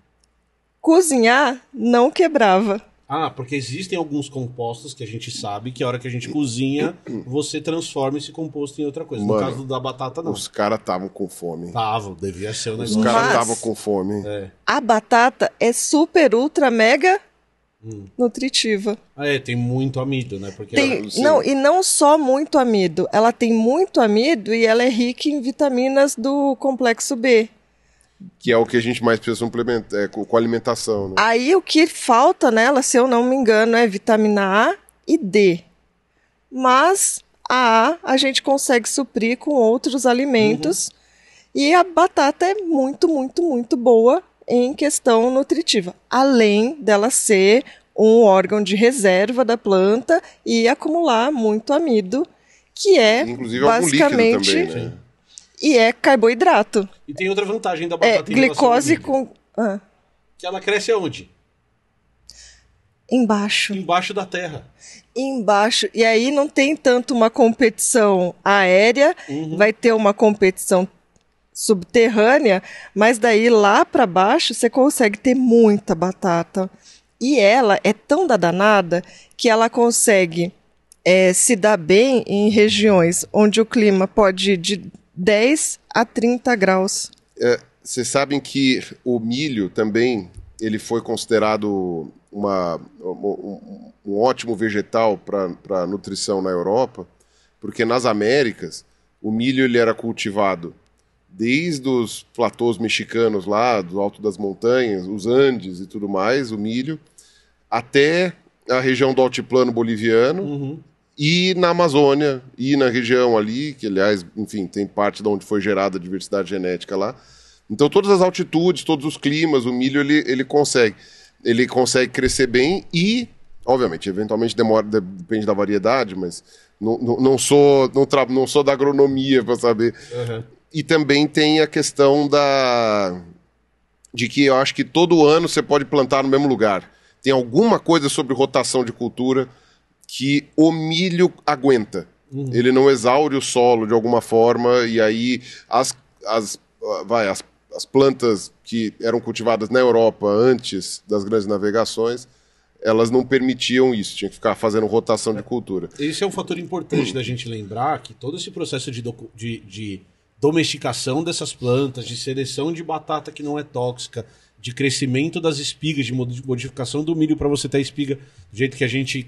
Cozinhar não quebrava. Ah, porque existem alguns compostos que a gente sabe que a hora que a gente cozinha, você transforma esse composto em outra coisa. Mano, no caso da batata, não. Os caras estavam com fome. Estavam, devia ser o negócio. Os caras estavam com fome. É. A batata é super, ultra, mega hum. nutritiva. Ah, é, tem muito amido, né? Porque tem, ela, não, e não só muito amido. Ela tem muito amido e ela é rica em vitaminas do complexo B que é o que a gente mais precisa suplementar, é, com, alimentação. Né? Aí o que falta nela, se eu não me engano, é vitamina A e D. Mas a A a gente consegue suprir com outros alimentos. Uhum. E a batata é muito, muito, muito boa em questão nutritiva, além dela ser um órgão de reserva da planta e acumular muito amido, que é Inclusive, basicamente. Também, né? e é carboidrato. E tem outra vantagem da batata. É, glicose com... Ah. Que ela cresce aonde? Embaixo. Embaixo da terra. Embaixo. E aí não tem tanto uma competição aérea, uhum. vai ter uma competição subterrânea, mas daí lá para baixo você consegue ter muita batata. E ela é tão danada que ela consegue é, se dar bem em regiões onde o clima pode de 10 a 30 graus. É, vocês é, sabem que o milho também ele foi considerado uma, um, um ótimo vegetal para nutrição na Europa, porque nas Américas o milho ele era cultivado desde os platôs mexicanos lá, do alto das montanhas, os Andes e tudo mais, o milho, até a região do altiplano boliviano, uhum e na Amazônia e na região ali, que aliás, enfim, tem parte de onde foi gerada a diversidade genética lá. Então todas as altitudes, todos os climas, o milho ele, ele consegue, ele consegue crescer bem e, obviamente, eventualmente demora, depende da variedade, mas não, não, não sou não, tra, não sou da agronomia para saber. Uhum. E também tem a questão da de que eu acho que todo ano você pode plantar no mesmo lugar. Tem alguma coisa sobre rotação de cultura que o milho aguenta. Uhum. Ele não exaure o solo de alguma forma, e aí as, as, ah, vai, as, as plantas que eram cultivadas na Europa antes das grandes navegações, elas não permitiam isso, tinha que ficar fazendo rotação é. de cultura. Esse é um fator importante da gente lembrar que todo esse processo de, de, de domesticação dessas plantas, de seleção de batata que não é tóxica, de crescimento das espigas, de modificação do milho para você ter a espiga do jeito que a gente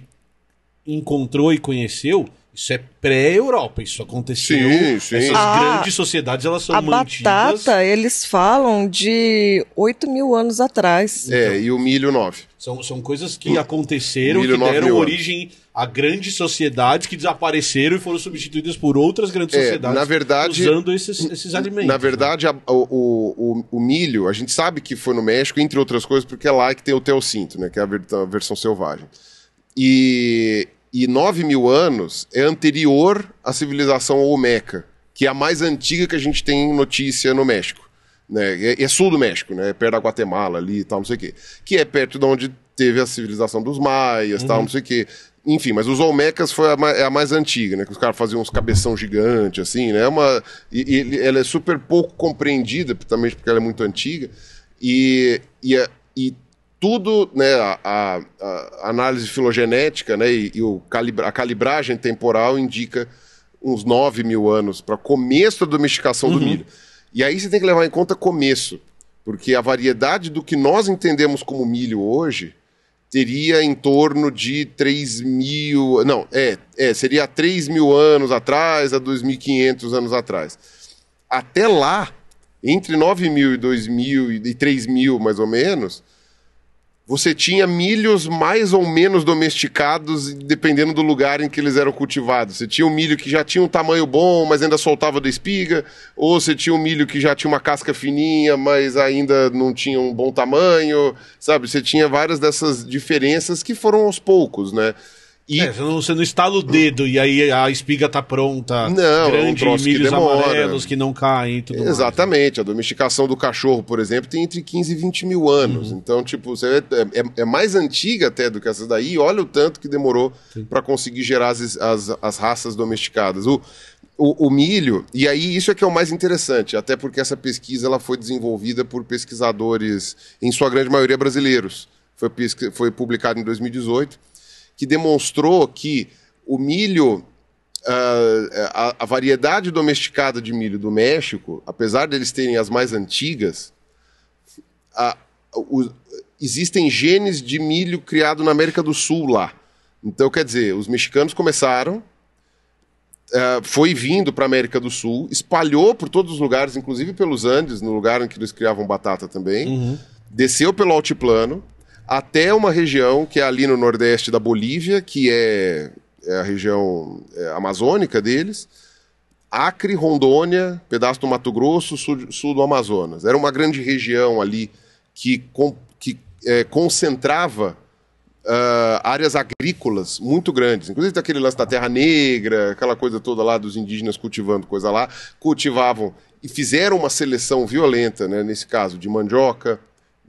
encontrou e conheceu, isso é pré-Europa, isso aconteceu. Sim, sim. Essas a, grandes sociedades elas são a mantidas. A batata, eles falam de 8 mil anos atrás. É, então, e o milho 9. São, são coisas que aconteceram, milho, que deram origem a grandes sociedades que desapareceram e foram substituídas por outras grandes é, sociedades na verdade, usando esses, esses alimentos. Na né? verdade, né? a, o, o, o, milho, a gente sabe que foi no México, entre outras coisas, porque é lá que tem o teocinto, né, que é a, a versão selvagem. E e 9 mil anos é anterior à civilização Olmeca, que é a mais antiga que a gente tem notícia no México. Né? É, é sul do México, né? É perto da Guatemala ali e tal, não sei o quê. Que é perto de onde teve a civilização dos maias, uhum. tal, não sei o quê. Enfim, mas os Olmecas foi a, é a mais antiga, né? Que os caras faziam uns cabeção gigante, assim, né? É uma, e, e, ela é super pouco compreendida, também porque ela é muito antiga. E, e, é, e tudo, né, a, a análise filogenética né, e, e o calibra, a calibragem temporal indica uns 9 mil anos para começo da domesticação uhum. do milho. E aí você tem que levar em conta começo, porque a variedade do que nós entendemos como milho hoje teria em torno de 3 mil. Não, é, é seria 3 mil anos atrás, a 2.500 anos atrás. Até lá, entre 9 mil e 2 mil e 3 mil mais ou menos você tinha milhos mais ou menos domesticados, dependendo do lugar em que eles eram cultivados. Você tinha um milho que já tinha um tamanho bom, mas ainda soltava da espiga, ou você tinha um milho que já tinha uma casca fininha, mas ainda não tinha um bom tamanho, sabe? Você tinha várias dessas diferenças que foram aos poucos, né? E... É, você não estala o dedo e aí a espiga tá pronta. Não, grande, um milhos que amarelos que não caem e tudo Exatamente. Mais, né? A domesticação do cachorro, por exemplo, tem entre 15 e 20 mil anos. Uhum. Então, tipo, você é, é, é, mais antiga até do que essas daí. E olha o tanto que demorou para conseguir gerar as, as, as raças domesticadas. O, o, o, milho, e aí isso é que é o mais interessante, até porque essa pesquisa ela foi desenvolvida por pesquisadores, em sua grande maioria brasileiros. Foi, foi publicado em 2018 que demonstrou que o milho ah, a, a, variedade domesticada de milho do México, apesar deles terem as mais antigas, a, o, existem genes de milho criado na América do Sul lá. Então, quer dizer, os mexicanos começaram, ah, foi vindo para a América do Sul, espalhou por todos os lugares, inclusive pelos Andes, no lugar em que eles criavam batata também, uhum. desceu pelo altiplano, até uma região que é ali no nordeste da Bolívia, que é, é a região é, amazônica deles. Acre, Rondônia, pedaço do Mato Grosso, sul, sul do Amazonas. Era uma grande região ali que, com, que é, concentrava uh, áreas agrícolas muito grandes. Inclusive aquele lance da Terra Negra, aquela coisa toda lá dos indígenas cultivando coisa lá. Cultivavam e fizeram uma seleção violenta, né, nesse caso, de mandioca,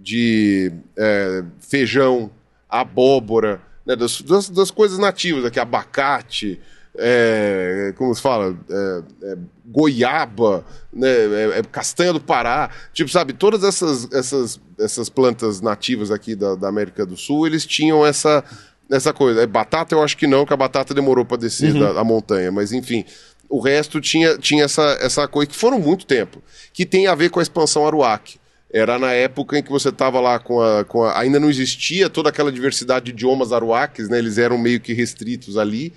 de é, feijão, abóbora, né, das, das, das, coisas nativas aqui, abacate, é, como se fala, é, é goiaba, né, é, é castanha do Pará, tipo, sabe, todas essas, essas, essas plantas nativas aqui da, da América do Sul, eles tinham essa, essa coisa. Batata eu acho que não, que a batata demorou para descer uhum. da, da montanha, mas enfim o resto tinha, tinha essa, essa coisa que foram muito tempo, que tem a ver com a expansão Aruac era na época em que você estava lá com a, com a, Ainda não existia toda aquela diversidade de idiomas aruaques, né? Eles eram meio que restritos ali.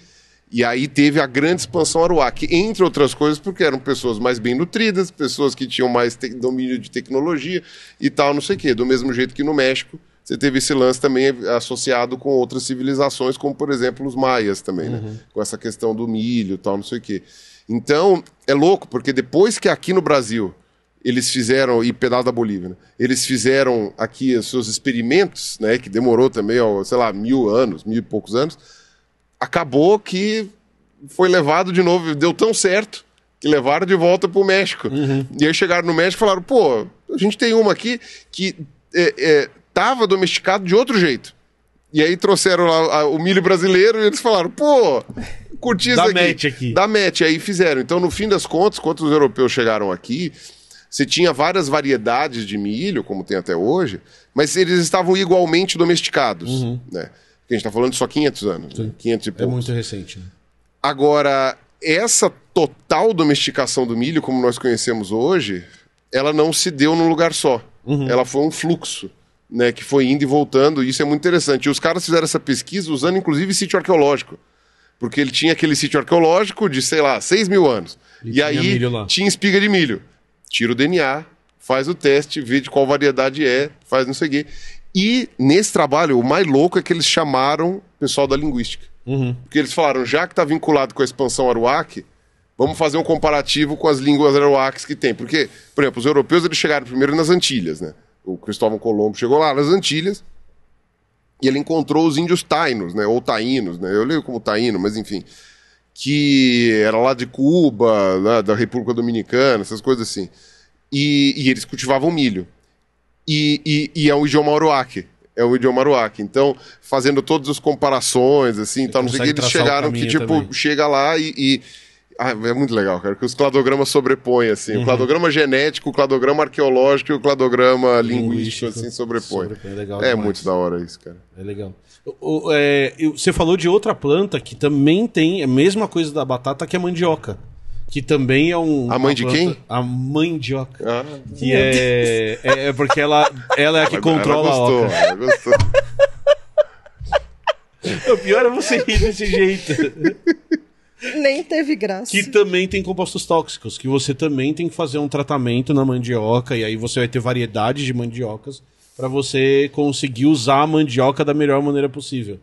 E aí teve a grande expansão aruaque, entre outras coisas, porque eram pessoas mais bem nutridas, pessoas que tinham mais domínio de tecnologia e tal, não sei o quê. Do mesmo jeito que no México, você teve esse lance também associado com outras civilizações, como por exemplo os maias também, né? Uhum. Com essa questão do milho, tal, não sei o quê. Então, é louco, porque depois que aqui no Brasil eles fizeram, e Pedal da Bolívia, né? eles fizeram aqui os seus experimentos, né, que demorou também, ó, sei lá, mil anos, mil e poucos anos, acabou que foi levado de novo, deu tão certo que levaram de volta para o México. Uhum. E aí chegaram no México e falaram, pô, a gente tem uma aqui que é, é, tava domesticado de outro jeito. E aí trouxeram lá a, o milho brasileiro e eles falaram, pô, curti isso dá aqui. Match aqui. Dá match. Aí fizeram. Então, no fim das contas, quando os europeus chegaram aqui, você tinha várias variedades de milho, como tem até hoje, mas eles estavam igualmente domesticados. Uhum. Né? Porque a gente está falando de só 500 anos. 500 né? e É muito recente. Né? Agora, essa total domesticação do milho, como nós conhecemos hoje, ela não se deu num lugar só. Uhum. Ela foi um fluxo. Né, que foi indo e voltando, e isso é muito interessante. E os caras fizeram essa pesquisa usando inclusive sítio arqueológico, porque ele tinha aquele sítio arqueológico de, sei lá, 6 mil anos. E, e aí tinha espiga de milho tira o DNA, faz o teste, vê de qual variedade é, faz não sei o quê. E nesse trabalho, o mais louco é que eles chamaram o pessoal da linguística. Uhum. Porque eles falaram, já que está vinculado com a expansão aruac, vamos fazer um comparativo com as línguas Arawaks que tem. Porque, por exemplo, os europeus eles chegaram primeiro nas Antilhas, né? O Cristóvão Colombo chegou lá nas Antilhas e ele encontrou os índios tainos, né? Ou taínos, né? Eu leio como taíno, mas enfim que era lá de Cuba, né, da República Dominicana, essas coisas assim. E, e eles cultivavam milho. E, e, e, é o idioma Aruac. É o idioma Aruac. Então, fazendo todas as comparações, assim, tal, não sei que, eles chegaram que, tipo, também. chega lá e ah, é muito legal, cara, que os cladogramas sobrepõem, assim. Uhum. O cladograma genético, o cladograma arqueológico e o cladograma linguístico, linguístico assim, sobrepõe. sobrepõe. É, é muito da hora isso, cara. É legal. O, é, você falou de outra planta que também tem a mesma coisa da batata que a é mandioca. Que também é um. A mãe de quem? A mandioca. Ah, que é, é, é. porque ela, ela é a que ela, controla ela gostou, a oca. Ela gostou. O pior é você rir desse jeito. Nem teve graça. Que também tem compostos tóxicos, que você também tem que fazer um tratamento na mandioca, e aí você vai ter variedade de mandiocas para você conseguir usar a mandioca da melhor maneira possível.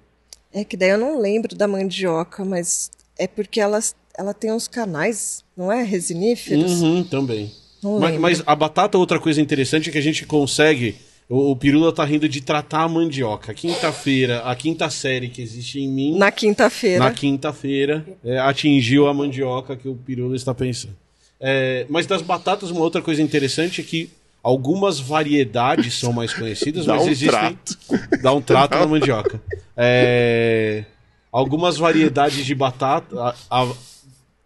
É que daí eu não lembro da mandioca, mas é porque ela, ela tem uns canais, não é? Resiníferos? Uhum, também. Mas, mas, a batata, outra coisa interessante é que a gente consegue. O, o Pirula tá rindo de tratar a mandioca. Quinta-feira, a quinta série que existe em mim. Na quinta-feira. Na quinta-feira, é, atingiu a mandioca que o Pirula está pensando. É, mas das batatas, uma outra coisa interessante é que Algumas variedades são mais conhecidas, mas um existem. Trato. Dá um trato na mandioca. É... Algumas variedades de batata. A,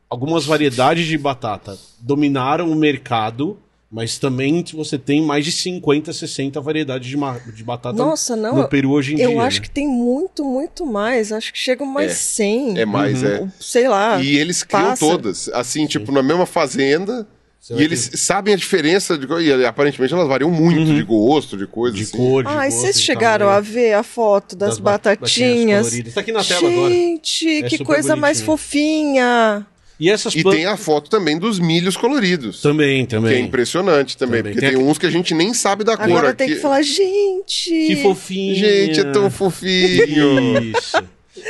algumas variedades de batata dominaram o mercado, mas também você tem mais de 50, 60 variedades de, ma, de batata Nossa, não, no Peru hoje em eu dia. Eu acho né? que tem muito, muito mais. Acho que chegam mais é, 100. É mais, uhum. é. Sei lá. E eles criam todas. Assim, tipo, na mesma fazenda e eles ter... sabem a diferença de e aparentemente elas variam muito uhum. de gosto, de coisa. De assim. cor, de Ah, e vocês chegaram a ver a foto das, das batatinhas? batatinhas Está aqui na tela Gente, agora. Gente, é que coisa bonitinho. mais fofinha. E, essas e tem a foto também dos milhos coloridos. Também, também. Que é impressionante também, também. porque tem, tem uns que a gente nem sabe da cor. Agora tem que... que falar, gente... Que fofinho. Gente, é tão fofinho. Isso.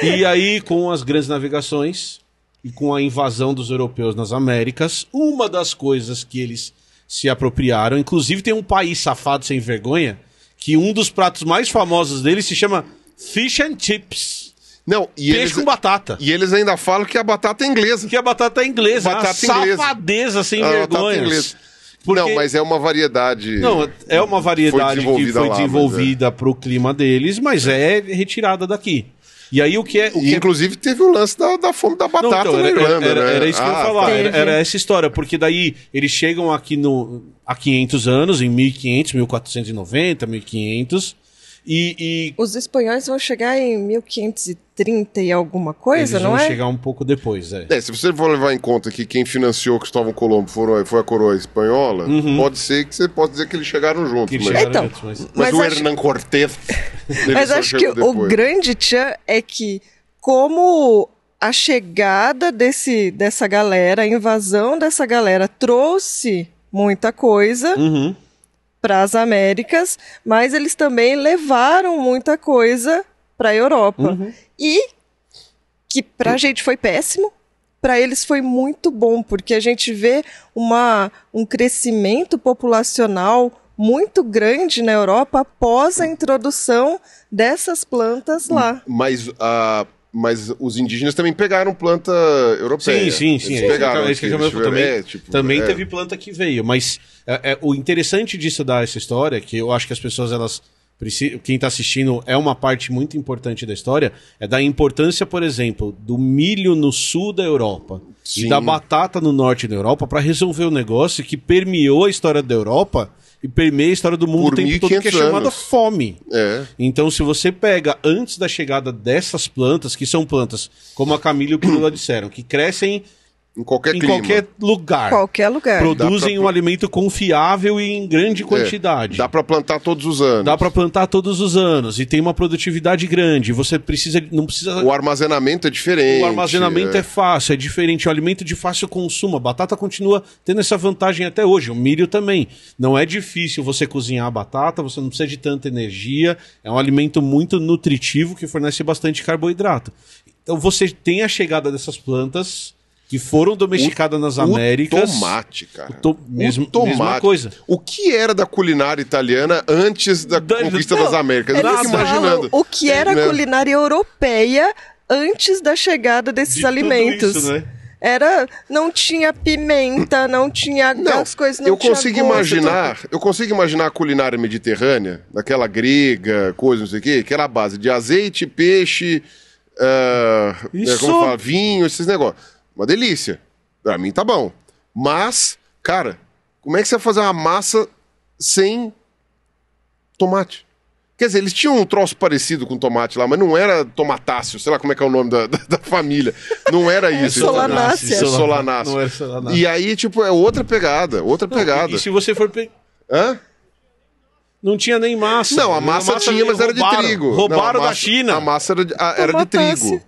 e aí, com as grandes navegações, e com a invasão dos europeus nas Américas, uma das coisas que eles se apropriaram, inclusive tem um país safado sem vergonha, que um dos pratos mais famosos dele se chama fish and chips. Não, e Peixe eles, com batata. E eles ainda falam que a batata é inglesa. Que a batata é inglesa. Batata uma é inglesa. safadeza sem ah, é vergonha. Porque... Não, mas é uma variedade. Não, é uma variedade que foi desenvolvida é. para o clima deles, mas é retirada daqui. E aí o que é. O que é- Inclusive é... teve o lance da, da fome da batata Não, então, era, na Irlanda. Era, era, né? era isso que ah, eu ia ah, falar, tá. era, era, essa história, porque daí eles chegam aqui no, há 500 anos, em 1500, 1490, 1500. E, e, Os espanhóis vão chegar em 1530 e alguma coisa, não é? Eles vão chegar um pouco depois, é. é. Se você for levar em conta que quem financiou Cristóvão Colombo foram, foi a coroa espanhola, uhum. pode ser que você possa dizer que eles chegaram juntos. Né? então, mas... mas... o acho... Hernán Cortés... mas acho que depois. o grande tchan é que como a chegada desse, dessa galera, a invasão dessa galera trouxe muita coisa... Uhum para as Américas, mas eles também levaram muita coisa para a Europa. Uhum. E que para a uhum. gente foi péssimo, para eles foi muito bom, porque a gente vê uma, um crescimento populacional muito grande na Europa após a introdução dessas plantas lá. Mas a, mas os indígenas também pegaram planta europeia. Sim, sim, sim. Eles pegaram. É, assim, também é, tipo, também é. teve planta que veio, mas é, é o interessante disso da essa história, que eu acho que as pessoas elas quem está assistindo é uma parte muito importante da história, é da importância, por exemplo, do milho no sul da Europa sim. e da batata no norte da Europa para resolver o um negócio que permeou a história da Europa e permeia a história do mundo Por o tempo todo, que é chamada anos. fome. É. Então, se você pega antes da chegada dessas plantas, que são plantas, como a Camila e o Pirula disseram, que crescem em qualquer, em qualquer lugar. Qualquer lugar. Produzem pra... um alimento confiável e em grande é, quantidade. É, dá para plantar todos os anos. Dá para plantar todos os anos e tem uma produtividade grande. Você precisa, não precisa. O armazenamento é diferente. O armazenamento é, é fácil, é diferente. O alimento de fácil consumo. A batata continua tendo essa vantagem até hoje. O milho também. Não é difícil você cozinhar a batata. Você não precisa de tanta energia. É um alimento muito nutritivo que fornece bastante carboidrato. Então você tem a chegada dessas plantas que foram domesticadas nas Américas. automática tomate, cara. to mesmo, tomate. Mesma coisa. O que era da culinária italiana antes da conquista não, das Américas? Eu fico imaginando. O que era é, né? culinária europeia antes da chegada desses De alimentos. Isso, né? Era, não tinha pimenta, não tinha não, as coisas. Não eu consigo imaginar, eu consigo imaginar a culinária mediterrânea, daquela grega, coisa não sei o quê, que era a base de azeite, peixe, uh, é, como fala, vinho, esses negócios. Uma delícia. Pra mim tá bom. Mas, cara, como é que você vai fazer uma massa sem tomate? Quer dizer, eles tinham um troço parecido com tomate lá, mas não era tomatáceo, sei lá como é que é o nome da, da, da família. Não era é isso. solanácea. Solanácea. Não era solanácea. E aí, tipo, é outra pegada, outra pegada. e se você for... Pe... Hã? Não tinha nem massa. Não, a massa, a massa tinha, mas roubaram, era de trigo. Roubaram não, massa, da China. A massa era de, a, era de trigo.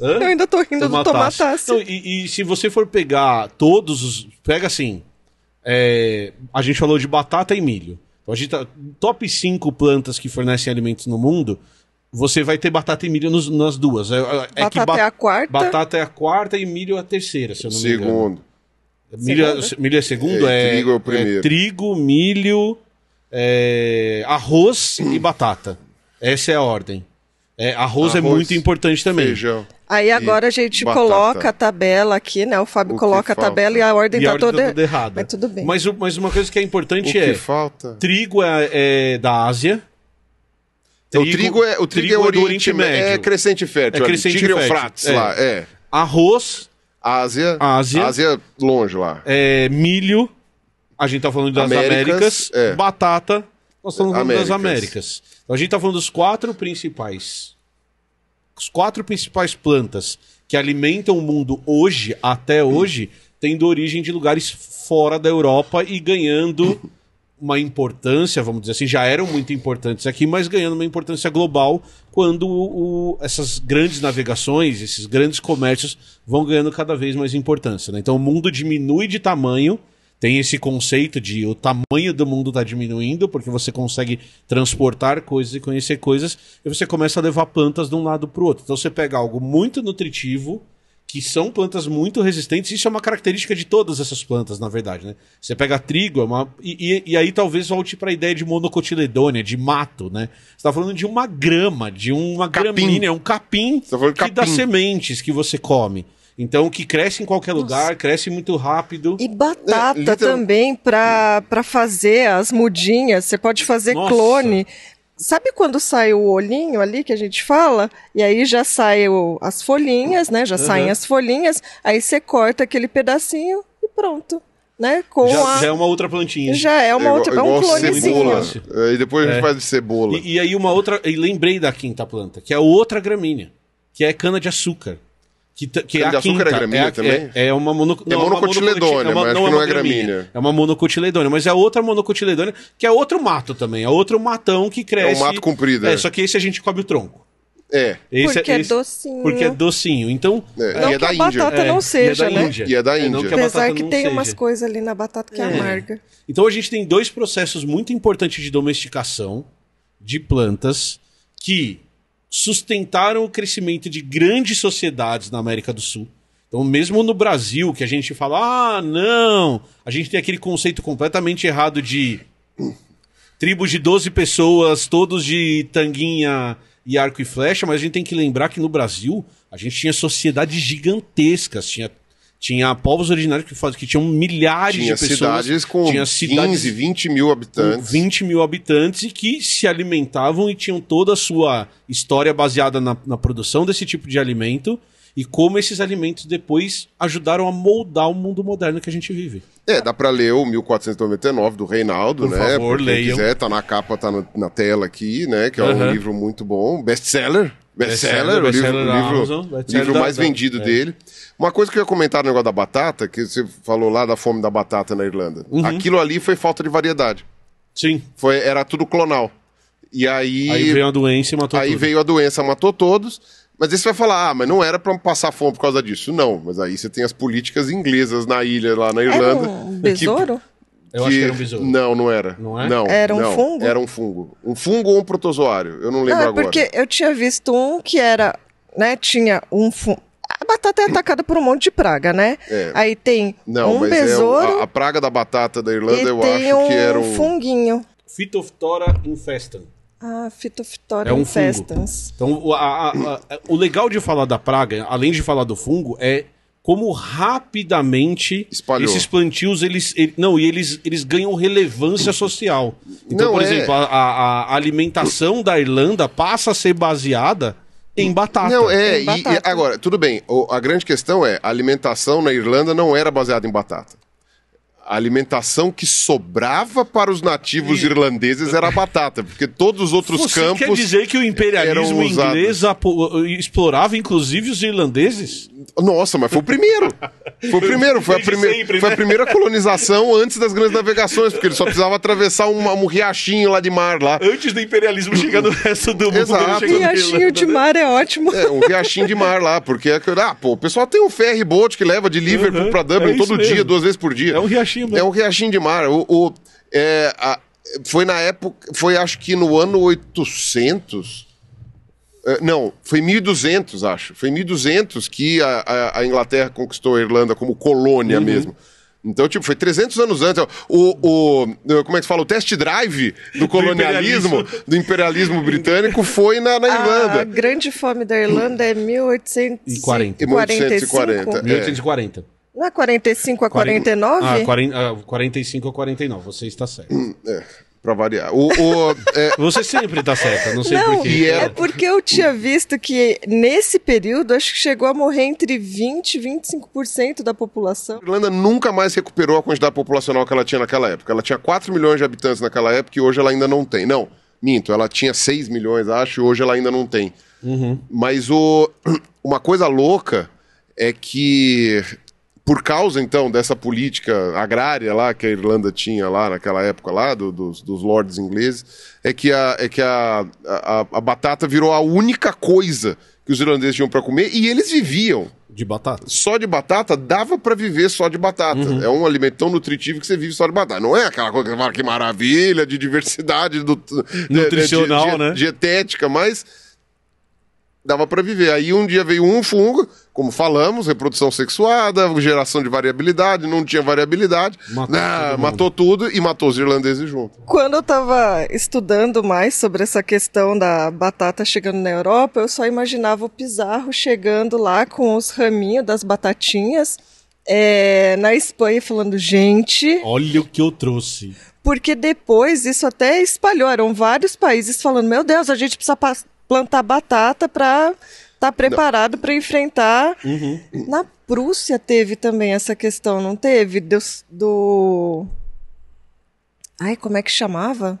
Hã? Eu ainda tô rindo do Tomatassi. Então, e, e, se você for pegar todos os. Pega assim. É, a gente falou de batata e milho. Então, a gente tá, top 5 plantas que fornecem alimentos no mundo. Você vai ter batata e milho nos, nas duas. É, é, é batata ba é a quarta. Batata é a quarta e milho é a terceira, se eu não segundo. me engano. Milho, é, segundo. Milho é segundo? É, trigo é o primeiro. trigo, milho, arroz e batata. Essa é a ordem. É, arroz, arroz, é muito importante também. Feijão. Aí agora a gente batata. coloca a tabela aqui, né? O Fábio o coloca a tabela e a ordem está toda... Tá toda tá errada. Mas tudo bem. Mas, mas uma coisa que é importante o é... falta? Trigo é, é da Ásia. Trigo, o trigo é o trigo, trigo é, é, é Oriente, Oriente, é Médio. É crescente fértil. É crescente Tigre fértil. É. lá, é. Arroz. Ásia. Ásia. Ásia longe lá. É, milho. A gente tá falando das Américas. Américas. É. Batata. Nós estamos falando Américas. das Américas. Então a gente tá falando dos quatro principais as quatro principais plantas que alimentam o mundo hoje, até hoje, tendo origem de lugares fora da Europa e ganhando uma importância, vamos dizer assim, já eram muito importantes aqui, mas ganhando uma importância global quando o, o, essas grandes navegações, esses grandes comércios vão ganhando cada vez mais importância. Né? Então o mundo diminui de tamanho tem esse conceito de o tamanho do mundo está diminuindo, porque você consegue transportar coisas e conhecer coisas, e você começa a levar plantas de um lado para o outro. Então você pega algo muito nutritivo, que são plantas muito resistentes. Isso é uma característica de todas essas plantas, na verdade, né? Você pega trigo, é uma... e, e, e, aí talvez volte para a ideia de monocotiledônia, de mato, né? Você está falando de uma grama, de uma capim. gramínea, um capim, tá capim. que dá sementes que você come. Então, o que cresce em qualquer Nossa. lugar, cresce muito rápido. E batata é, também para fazer as mudinhas. Você pode fazer Nossa. clone. Sabe quando sai o olhinho ali que a gente fala? E aí já saem as folhinhas, né? Já uhum. saem as folhinhas. Aí você corta aquele pedacinho e pronto. Né? Com já, a... já é uma outra plantinha. Já é uma é, outra, igual, é um clonezinho. Cebola. É, e depois é. a gente é. faz de cebola. E, e aí uma outra, e lembrei da quinta planta, que é outra gramínea, que é cana de açúcar. Que, que é, é a quinta, açúcar é gramínea é também? É, é uma mono, é, é monocotiledônia, é uma, mas não, é não é, gramínea. É uma monocotiledônia, mas é outra monocotiledônia, que é outro mato também, é outro matão que cresce. É um mato comprido. É, só que esse a gente cobre o tronco. É. Esse, porque é, esse, é docinho. Porque é docinho. Então, é. Não e é que da a Índia. batata não seja, e é né? Índia. E é da Índia. É, que Apesar que tem seja. umas coisas ali na batata que é. amarga. Então a gente tem dois processos muito importantes de domesticação de plantas que sustentaram o crescimento de grandes sociedades na América do Sul. Então, mesmo no Brasil, que a gente fala, ah, não, a gente tem aquele conceito completamente errado de tribos de 12 pessoas, todos de tanguinha e arco e flecha, mas a gente tem que lembrar que no Brasil a gente tinha sociedades gigantescas, tinha tinha povos originários que, faz, que tinham milhares tinha de pessoas. Cidades com tinha cidades 15, 20 mil habitantes. 20 mil habitantes e que se alimentavam e tinham toda a sua história baseada na, na produção desse tipo de alimento e como esses alimentos depois ajudaram a moldar o mundo moderno que a gente vive. É, dá para ler o 1499 do Reinaldo, Por né? Favor, Por leiam. quiser, tá na capa, tá na, na tela aqui, né? Que é um livro muito bom, best-seller, best-seller, best o livro, livro, Amazon, mais da, vendido é. dele. Uma coisa que eu ia comentar no negócio da batata, que você falou lá da fome da batata na Irlanda. Uhum. Aquilo ali foi falta de variedade. Sim. Foi, era tudo clonal. E aí. Aí veio a doença e matou Aí tudo. veio a doença, matou todos. Mas aí você vai falar, ah, mas não era para passar fome por causa disso. Não, mas aí você tem as políticas inglesas na ilha, lá na Irlanda. Era um besouro? Que... Eu acho que era um besouro. Não, não era. Não é? Não, era um não. fungo? Era um fungo. Um fungo ou um protozoário, eu não lembro não, é agora. porque eu tinha visto um que era, né, tinha um fungo a batata é atacada por um monte de praga, né? É. Aí tem Não, um é besouro. É a, a, praga da batata da Irlanda, eu acho um que era um funguinho. Phytophthora infestans. Ah, Phytophthora é um infestans. Fungo. Então, a, a, o legal de falar da praga, além de falar do fungo, é como rapidamente Espalhou. esses plantios eles, não e eles, eles ganham relevância social. Então, não, por é... exemplo, a, a, a alimentação da Irlanda passa a ser baseada tem batata. Não, é. batata. E, agora, tudo bem. a grande questão é: a alimentação na Irlanda não era baseada em batata a alimentação que sobrava para os nativos e... irlandeses era batata, porque todos os outros Você campos. quer dizer que o imperialismo inglês explorava inclusive os irlandeses? Nossa, mas foi o primeiro. Foi o primeiro, foi a, prime... sempre, foi a né? primeira colonização antes das grandes navegações, porque ele só precisava atravessar um, um riachinho lá de mar lá. Antes do imperialismo chegar no resto do mundo. Exato. Riachinho de né? mar é ótimo. É, um riachinho de mar lá, porque é ah, pô, o pessoal tem um ferry boat que leva de Liverpool uhum, para Dublin é todo mesmo. dia, duas vezes por dia. É um riachinho é um riachinho de mar. O, o é, a, foi na época, foi acho que no ano 800... É, não, foi 1200, acho. Foi 1200 que a, a, a Inglaterra conquistou a Irlanda como colônia uhum. mesmo. Então, tipo, foi 300 anos antes. O, o, como é que se fala? O test drive do colonialismo, do imperialismo, do imperialismo britânico, foi na, na Irlanda. A grande fome da Irlanda é 1840. 1840. 1840. É. 1840. Não é 45 a 49? Ah, 40, ah, 45 a 49, você está certo. Hum, é, pra variar. O, o é... Você sempre está certa, não sei não, porquê. É... é porque eu tinha visto que nesse período, acho que chegou a morrer entre 20 e 25% da população. A Irlanda nunca mais recuperou a quantidade populacional que ela tinha naquela época. Ela tinha 4 milhões de habitantes naquela época e hoje ela ainda não tem. Não, minto, ela tinha 6 milhões, acho, e hoje ela ainda não tem. Uhum. Mas o... uma coisa louca é que por causa, então, dessa política agrária lá que a Irlanda tinha lá naquela época lá, do, dos, dos lords ingleses, é que, a, é que a, a, a batata virou a única coisa que os irlandeses tinham para comer e eles viviam. De batata. Só de batata, dava para viver só de batata. Uhum. É um alimento tão nutritivo que você vive só de batata. Não é aquela coisa que fala ah, que maravilha, de diversidade, do, nutricional, de, de, de, né? Dietética, mas dava para viver. Aí um dia veio um fungo, como falamos, reprodução sexuada, geração de variabilidade, não tinha variabilidade, matou, né? tudo, matou tudo e matou os irlandeses junto. Quando eu estava estudando mais sobre essa questão da batata chegando na Europa, eu só imaginava o Pizarro chegando lá com os raminhos das batatinhas. É, na Espanha falando, gente. Olha o que eu trouxe. Porque depois isso até espalhou. Eram vários países falando: meu Deus, a gente precisa passar plantar batata para estar tá preparado para enfrentar. Uhum. Na Prússia teve também essa questão, não teve? Do, do. Ai, como é que chamava?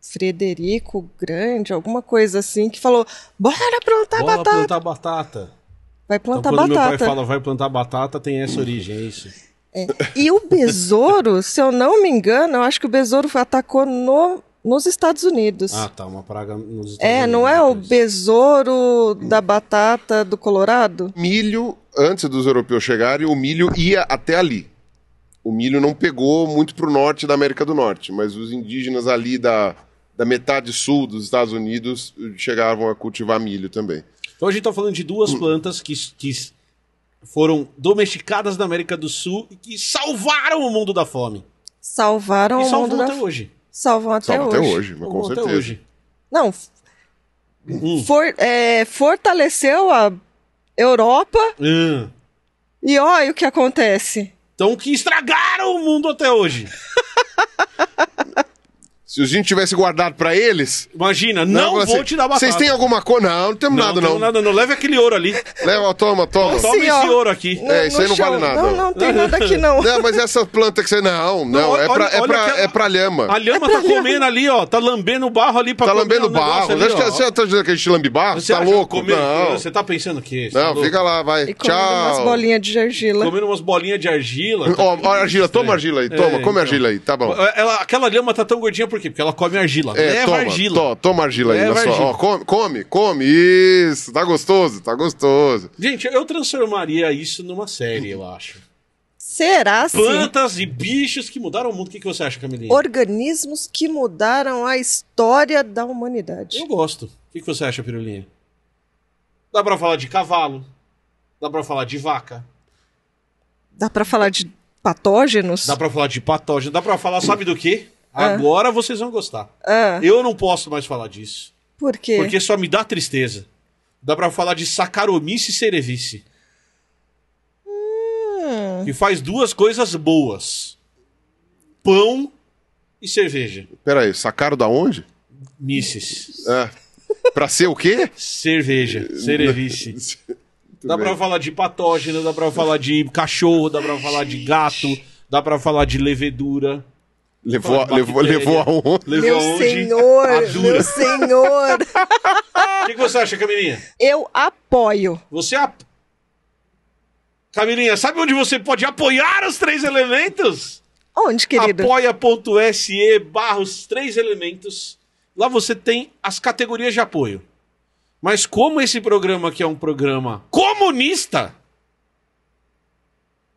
Frederico Grande, alguma coisa assim, que falou: bora plantar bora batata. plantar batata. Vai então, plantar então, quando batata. Quando meu pai fala vai plantar batata, tem essa origem, é isso. É. E o besouro, se eu não me engano, eu acho que o besouro atacou no nos Estados Unidos. Ah, tá, uma praga nos Estados é, Unidos. É, não é né, o besouro da batata do Colorado? Milho, antes dos europeus chegarem, o milho ia até ali. O milho não pegou muito para o norte da América do Norte, mas os indígenas ali da, da metade sul dos Estados Unidos chegavam a cultivar milho também. Então a gente está falando de duas plantas que, que foram domesticadas na América do Sul e que salvaram o mundo da fome. Salvaram e o mundo da hoje. Salvam até Salvam hoje. até hoje, mas com certeza. Hoje. Não. Hum. For, é, fortaleceu a Europa. Hum. E olha o que acontece. Então que estragaram o mundo até hoje. Se a gente tivesse guardado pra eles. Imagina, né, não, vou assim, te dar batata. Vocês têm alguma coisa? Não, não temos não, nada, não. Não nada, não. Leve aquele ouro ali. Leva, toma, toma. Assim, toma esse ouro aqui. No, é, isso aí não chão. vale nada. Não, não tem nada aqui, não. Não, mas essa planta que você. Não, não. não olha, é, pra, olha, é, pra, é aquela... é pra lhama. A lhama é tá lhama. comendo ali, ó. Tá lambendo o barro ali pra Tá lambendo o barro. Ali, que, você tá dizendo que a gente lambe barro? Você tá louco? não. Você tá pensando que. Tá não, fica lá, vai. Tchau. Comendo umas bolinhas de argila. Comendo umas bolinhas de argila. Tá ó, argila, toma argila aí. Toma, é, come então. argila aí. Tá bom. Aquela lhama tá tão gordinha porque quê? Porque ela come argila. É, Leva toma, argila. To, toma argila aí, olha só. Ó, come, come, come. Isso, tá gostoso, tá gostoso. Gente, eu transformaria isso numa série, eu acho. Será assim? Plantas e bichos que mudaram o mundo. O que, que você acha, Camilinha? Organismos que mudaram a história da humanidade. Eu gosto. O que, que você acha, Pirulinha? Dá pra falar de cavalo. Dá pra falar de vaca. Dá pra falar de patógenos? Dá pra falar de patógenos. Dá pra falar, sabe do quê? Ah. Agora vocês vão gostar. Ah. Eu não posso mais falar disso. Por quê? Porque só me dá tristeza. Dá para falar de sacaromice e cerevice. Ah. Que faz duas coisas boas: pão e cerveja. Peraí, sacaro da onde? Misses. É. Pra ser o quê? Cerveja, cerevice. dá pra falar de patógeno, dá pra falar de cachorro, dá pra falar de gato, dá pra falar de levedura. Levou, a, levou, levou aonde? Levou meu aonde? senhor, meu senhor. O que, que, você acha, Camilinha? Eu apoio. Você apoia. Camilinha, sabe onde você pode apoiar os três elementos? Onde, querido? Apoia.se barra os três elementos. Lá você tem as categorias de apoio. Mas como esse programa aqui é um programa comunista,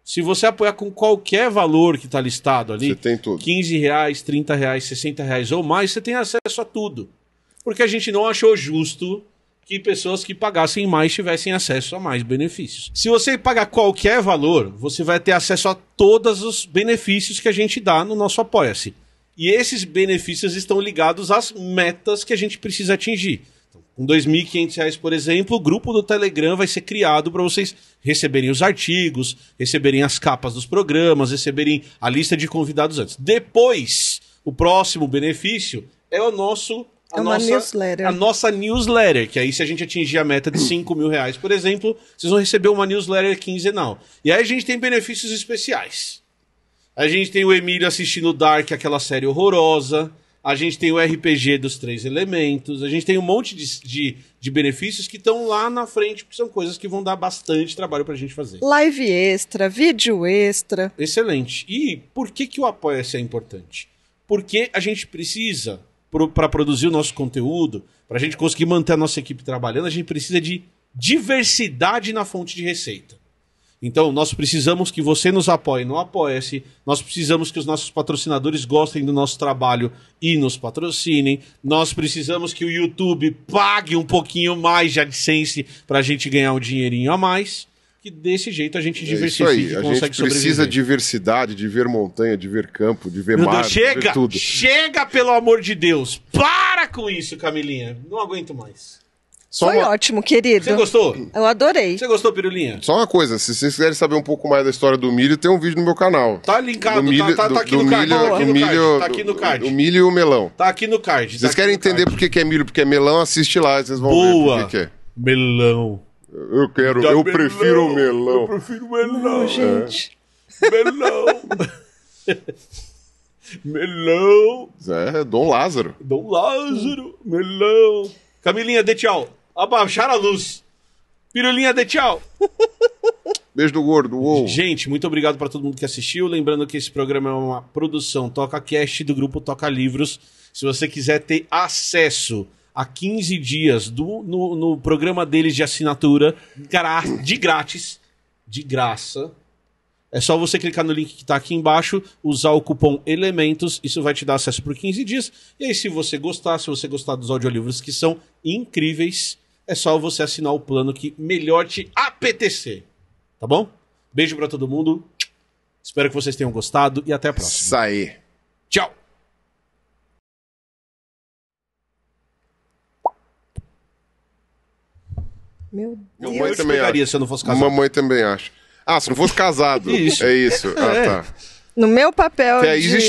se você apoiar com qualquer valor que está listado ali, você tem tudo. 15 reais, 30 reais, 60 reais ou mais, você tem acesso a tudo. Porque a gente não achou justo que pessoas que pagassem mais tivessem acesso a mais benefícios. Se você pagar qualquer valor, você vai ter acesso a todos os benefícios que a gente dá no nosso Apoia-se. E esses benefícios estão ligados às metas que a gente precisa atingir. Com R$ 2.500, por exemplo, o grupo do Telegram vai ser criado para vocês receberem os artigos, receberem as capas dos programas, receberem a lista de convidados antes. Depois, o próximo benefício é o nosso a, é nossa, newsletter. a nossa newsletter, que aí se a gente atingir a meta de 5 mil reais, por exemplo, vocês vão receber uma newsletter quinzenal. E aí a gente tem benefícios especiais. A gente tem o Emílio assistindo Dark, aquela série horrorosa a gente tem o RPG dos três elementos, a gente tem um monte de, de, de benefícios que estão lá na frente, porque são coisas que vão dar bastante trabalho pra gente fazer. Live extra, vídeo extra. Excelente. E por que, que o Apoia-se é importante? Porque a gente precisa, para produzir o nosso conteúdo, para a gente conseguir manter a nossa equipe trabalhando, a gente precisa de diversidade na fonte de receita. Então, nós precisamos que você nos apoie no Apoia-se, nós precisamos que os nossos patrocinadores gostem do nosso trabalho e nos patrocinem, nós precisamos que o YouTube pague um pouquinho mais de AdSense para a gente ganhar um dinheirinho a mais, que desse jeito a gente é diversifica isso aí. A gente precisa sobreviver. de diversidade, de ver montanha, de ver campo, de ver Meu mar, Deus, chega, de ver tudo. Chega, pelo amor de Deus! Para com isso, Camilinha! Não aguento mais. Só Foi uma... ótimo, querido. Você gostou? Eu adorei. Você gostou, Pirulinha? Só uma coisa, se vocês quiserem saber um pouco mais da história do milho, tem um vídeo no meu canal. Tá linkado, do milho, tá, tá, tá aqui do, no Milho, tá aqui no milho, card. Tá aqui no card. O milho e o melão. Tá aqui no card. Tá vocês querem entender por que é milho, porque é melão, assiste lá, vocês vão Boa. ver por que é. Melão. Eu quero, da eu melão. prefiro o melão. Eu prefiro melão. Não, gente. É. Melão. melão. É, Dom Lázaro. Dom Lázaro, melão. Camilinha, dê tchau abaixar a luz. Pirulinha de tchau. Beijo do gordo. Uou. Gente, muito obrigado para todo mundo que assistiu. Lembrando que esse programa é uma produção Toca Cast do grupo Toca Livros. Se você quiser ter acesso a 15 dias do, no, no programa deles de assinatura, de grátis, de graça, é só você clicar no link que está aqui embaixo, usar o cupom Elementos, isso vai te dar acesso por 15 dias. E aí, se você gostar, se você gostar dos audiolivros que são incríveis, é só você assinar o plano que melhor te apetecer. Tá bom? Beijo para todo mundo. Espero que vocês tenham gostado e até a próxima. Isso aí. Tchau. Meu Deus. Mamãe eu também pegaria acho. se eu não fosse casado. Mamãe também acha. Ah, se não fosse casado. isso. É isso. Ah, é. tá. No meu papel É de... É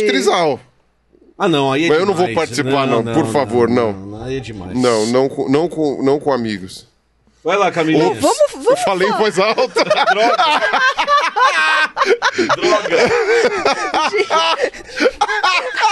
ah, não, aí é Mas demais. eu não vou participar, não, não, não por favor, não. não. Aí é demais. Não, não, com- não, com, não com amigos. Vai lá, Camilinha. Vamos, Vamos, vamos. Eu falei em voz alta. Droga! Droga!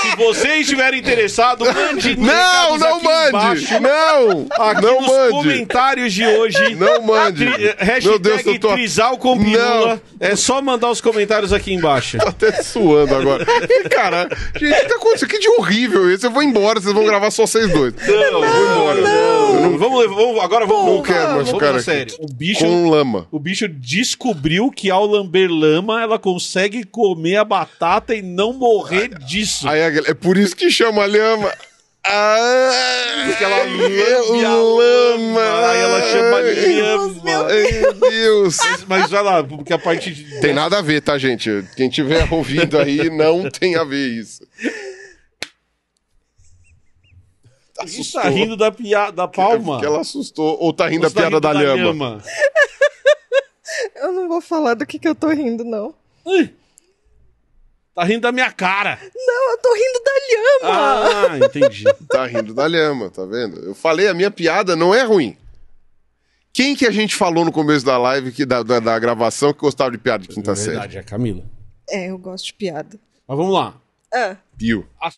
Se vocês estiverem interessado, mande Não, não mande! Embaixo, não! Ah, aqui não nos mande. comentários de hoje. Não mande! Eh, Meu hashtag Deus, tô... Trisal com pirula. Não. É só mandar os comentários aqui embaixo. Tô até suando agora. cara, gente, o que tá acontecendo? Que de horrível esse. Eu vou embora, vocês vão gravar só vocês dois. Não, não vou embora. Não. não. Vamos, vamos, agora vamos. Não, não quero mais ficar sério. O bicho, com lama. O bicho descobriu que ao lamber lama, ela consegue comer a batata e não morrer de disso. Aí, é por isso que chama lhama. Ah, porque ela é lama. Ah, ela chama lhama. Meu Deus. Mas, mas olha lá, porque a parte... De... Tem nada a ver, tá, gente? Quem tiver ouvindo aí, não tem a ver isso. Tá assustou. A tá rindo da, piada, da é palma. Que ela assustou. Ou tá rindo Ou da tá piada rindo da, da, lhama. Eu não vou falar do que, que eu tô rindo, não. Ai. Tá rindo da minha cara. Não, eu tô rindo da lhama. Ah, entendi. tá rindo da lhama, tá vendo? Eu falei, a minha piada não é ruim. Quem que a gente falou no começo da live, que, da, da, da gravação, que gostava de piada de quinta é verdade, série? É a Camila. É, eu gosto de piada. Mas vamos lá. Ah. Pio. As